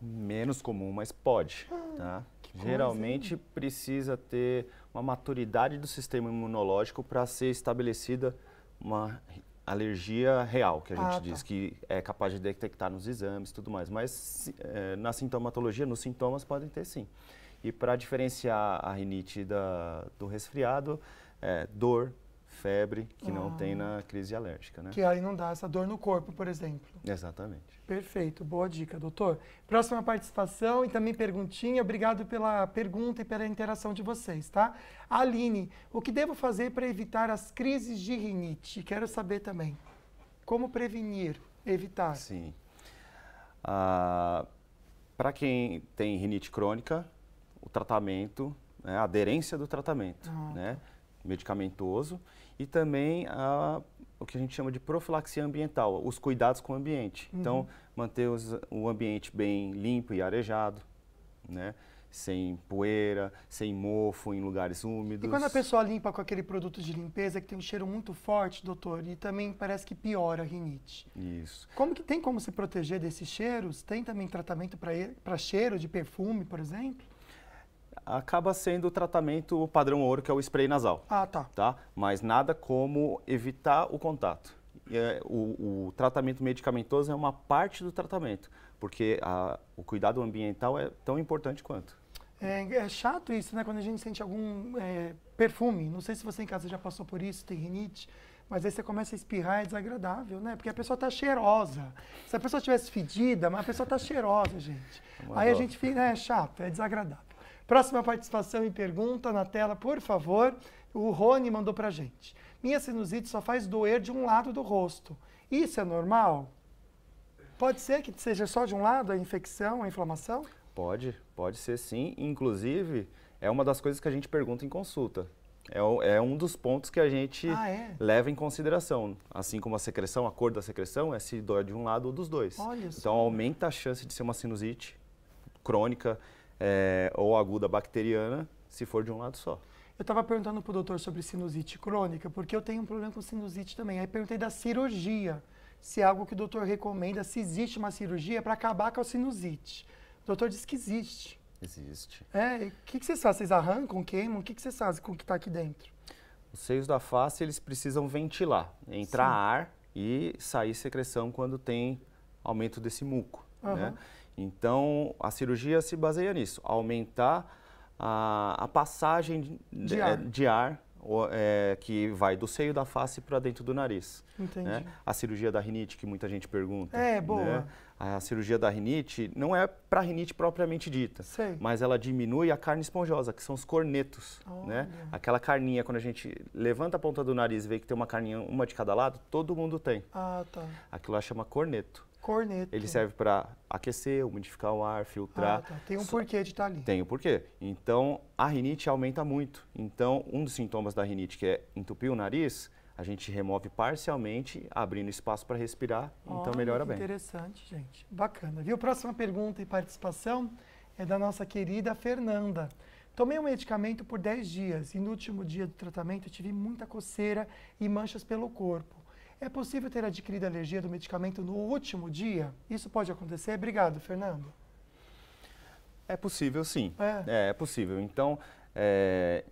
Menos comum, mas pode. Ah, tá? Geralmente coisa, precisa ter uma maturidade do sistema imunológico para ser estabelecida uma alergia real, que a gente ah, tá. diz que é capaz de detectar nos exames e tudo mais. Mas é, na sintomatologia, nos sintomas, podem ter sim. E para diferenciar a rinite da, do resfriado, é, dor, febre, que ah. não tem ah. na crise alérgica, né? Que aí não dá essa dor no corpo, por exemplo. Exatamente. Perfeito, boa dica, doutor. Próxima participação e também perguntinha. Obrigado pela pergunta e pela interação de vocês, tá? Aline, o que devo fazer para evitar as crises de rinite? Quero saber também. Como prevenir, evitar? Sim. Ah, para quem tem rinite crônica, o tratamento, né, a aderência do tratamento, ah, né, medicamentoso, e também a, o que a gente chama de profilaxia ambiental, os cuidados com o ambiente. Uhum. Então, manter os, o ambiente bem limpo e arejado, né, sem poeira, sem mofo, em lugares úmidos. E quando a pessoa limpa com aquele produto de limpeza que tem um cheiro muito forte, doutor, e também parece que piora a rinite. Isso. Como que tem como se proteger desses cheiros? Tem também tratamento para cheiro de perfume, por exemplo? acaba sendo o tratamento padrão ouro, que é o spray nasal. Ah, tá. tá? Mas nada como evitar o contato. É, o, o, tratamento medicamentoso é uma parte do tratamento, porque a, o cuidado ambiental é tão importante quanto. É, é, chato isso, né? Quando a gente sente algum é, perfume, não sei se você em casa já passou por isso, tem rinite, mas aí você começa a espirrar, é desagradável, né? Porque a pessoa tá cheirosa. Se a pessoa tivesse fedida, mas a pessoa tá cheirosa, gente. Uma aí dó. a gente fica, né, é chato, é desagradável. Próxima participação e pergunta na tela, por favor. O Rony mandou a gente. Minha sinusite só faz doer de um lado do rosto. Isso é normal? Pode ser que seja só de um lado a infecção, a inflamação? Pode, pode ser sim. Inclusive, é uma das coisas que a gente pergunta em consulta. É, é um dos pontos que a gente ah, é? leva em consideração. Assim como a secreção, a cor da secreção é se dói de um lado ou dos dois. Olha então, aumenta a chance de ser uma sinusite crônica, é, ou aguda bacteriana, se for de um lado só. Eu estava perguntando para o doutor sobre sinusite crônica, porque eu tenho um problema com sinusite também. Aí perguntei da cirurgia, se é algo que o doutor recomenda, se existe uma cirurgia para acabar com a sinusite. O doutor disse que existe. Existe. É, o que, que vocês fazem? Vocês arrancam, queimam? O que, que vocês fazem com o que está aqui dentro? Os seios da face, eles precisam ventilar, entrar Sim. ar e sair secreção quando tem aumento desse muco, uhum. né? Então, a cirurgia se baseia nisso, aumentar a, a passagem de, de é, ar, de ar é, que vai do seio da face para dentro do nariz. Né? Entendi. Né? A cirurgia da rinite, que muita gente pergunta. É, boa. Né? A cirurgia da rinite não é para rinite propriamente dita, Sei. mas ela diminui a carne esponjosa, que são os cornetos. Né? Aquela carninha, quando a gente levanta a ponta do nariz e vê que tem uma carninha, uma de cada lado, todo mundo tem. Ah, tá. Aquilo lá chama corneto. Corneta. Ele serve para aquecer, umidificar o ar, filtrar. Ah, tá. Tem um porquê de estar tá ali. Tem um porquê. Então, a rinite aumenta muito. Então, um dos sintomas da rinite, que é entupir o nariz, a gente remove parcialmente, abrindo espaço para respirar, oh, então melhora bem. Interessante, gente. Bacana. Viu? Próxima pergunta e participação é da nossa querida Fernanda. Tomei um medicamento por 10 dias e no último dia do tratamento tive muita coceira e manchas pelo corpo. É possível ter adquirido alergia do medicamento no último dia? Isso pode acontecer? Obrigado, Fernando. É possível, sim. É, é, é possível. Então, é,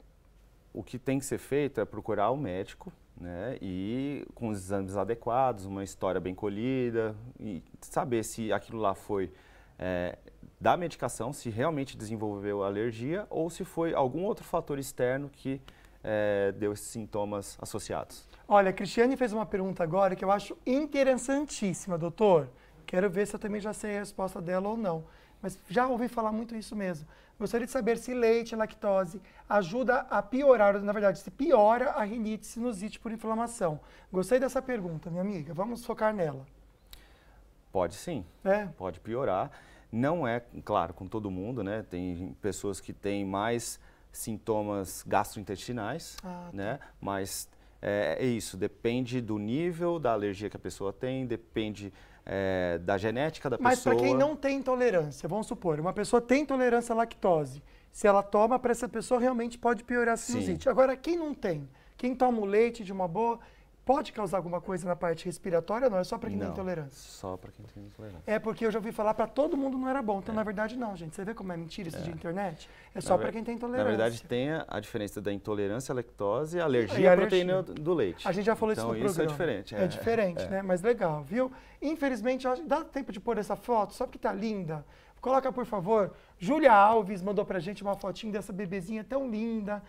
o que tem que ser feito é procurar o médico, né? E com os exames adequados, uma história bem colhida, e saber se aquilo lá foi é, da medicação, se realmente desenvolveu alergia ou se foi algum outro fator externo que é, deu esses sintomas associados. Olha, a Cristiane fez uma pergunta agora que eu acho interessantíssima, doutor. Quero ver se eu também já sei a resposta dela ou não. Mas já ouvi falar muito isso mesmo. Gostaria de saber se leite e lactose ajuda a piorar, na verdade, se piora a rinite sinusite por inflamação. Gostei dessa pergunta, minha amiga. Vamos focar nela. Pode sim. É. Pode piorar. Não é, claro, com todo mundo, né? Tem pessoas que têm mais sintomas gastrointestinais, ah, né? tá. né? Mas é, é isso, depende do nível da alergia que a pessoa tem, depende é, da genética da Mas pessoa. Mas para quem não tem intolerância, vamos supor, uma pessoa tem intolerância à lactose, se ela toma, para essa pessoa realmente pode piorar a sinusite. Sim. Agora, quem não tem, quem toma o leite de uma boa, Pode causar alguma coisa na parte respiratória ou não? É só para quem não, tem intolerância? Só para quem tem intolerância. É porque eu já ouvi falar para todo mundo não era bom. Então, é. na verdade, não, gente. Você vê como é mentira isso é. de internet? É só para quem tem intolerância. Na verdade, tem a, a, diferença da intolerância à lactose e alergia à proteína do leite. A gente já falou então, isso no isso é programa. Então, isso é diferente. É, é diferente, é. né? Mas legal, viu? Infelizmente, dá tempo de pôr essa foto, só porque tá linda. Coloca, por favor. Júlia Alves mandou pra gente uma fotinha dessa bebezinha tão linda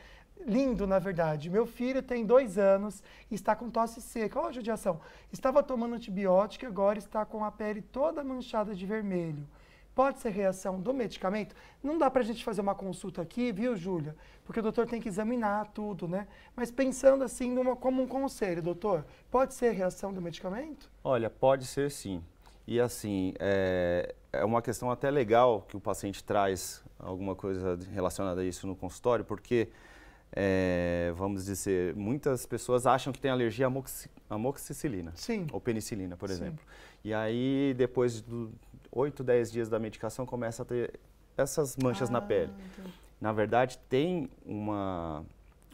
lindo, na verdade. Meu filho tem dois anos e está com tosse seca. Olha a judiação. Estava tomando antibiótico e agora está com a pele toda manchada de vermelho. Pode ser reação do medicamento? Não dá para a gente fazer uma consulta aqui, viu, Júlia? Porque o doutor tem que examinar tudo, né? Mas pensando assim, numa, como um conselho, doutor, pode ser reação do medicamento? Olha, pode ser sim. E assim, é, é uma questão até legal que o paciente traz alguma coisa relacionada a isso no consultório, porque é, vamos dizer, muitas pessoas acham que tem alergia à amoxicilina. Sim. Ou penicilina, por exemplo. E aí, depois de 8, 10 dias da medicação, começa a ter essas manchas ah, na pele. Na verdade, tem uma,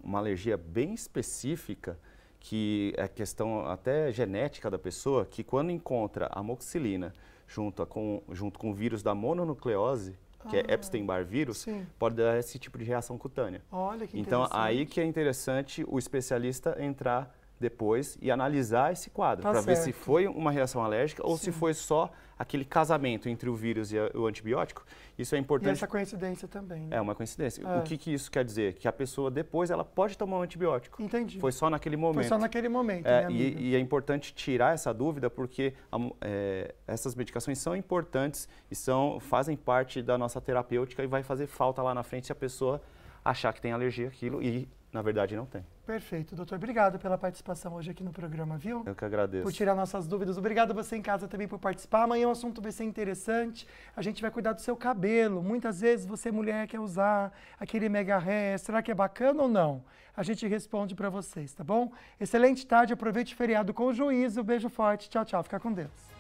uma alergia bem específica, que é questão até genética da pessoa, que quando encontra amoxicilina junto, a com, junto com o vírus da mononucleose, que ah, é Epstein-Barr vírus, sim. pode dar esse tipo de reação cutânea. Olha que Então, aí que é interessante o especialista entrar depois e analisar esse quadro, tá para ver se foi uma reação alérgica ou sim. se foi só aquele casamento entre o vírus e a, o antibiótico, isso é importante. E essa coincidência também. Né? É uma coincidência. É. O que, que isso quer dizer? Que a pessoa depois ela pode tomar um antibiótico. Entendi. Foi só naquele momento. Foi só naquele momento. É, né, e, e, é importante tirar essa dúvida porque a, é, essas medicações são importantes e são, fazem parte da nossa terapêutica e vai fazer falta lá na frente se a pessoa achar que tem alergia àquilo e na verdade não tem. Perfeito, doutor. Obrigado pela participação hoje aqui no programa, viu? Eu que agradeço. Por tirar nossas dúvidas. Obrigado você em casa também por participar. Amanhã o assunto vai ser interessante. A gente vai cuidar do seu cabelo. Muitas vezes você, mulher, quer usar aquele mega hair. Será que é bacana ou não? A gente responde para vocês, tá bom? Excelente tarde. Aproveite o feriado com o juízo. Beijo forte. Tchau, tchau. Fica com Deus.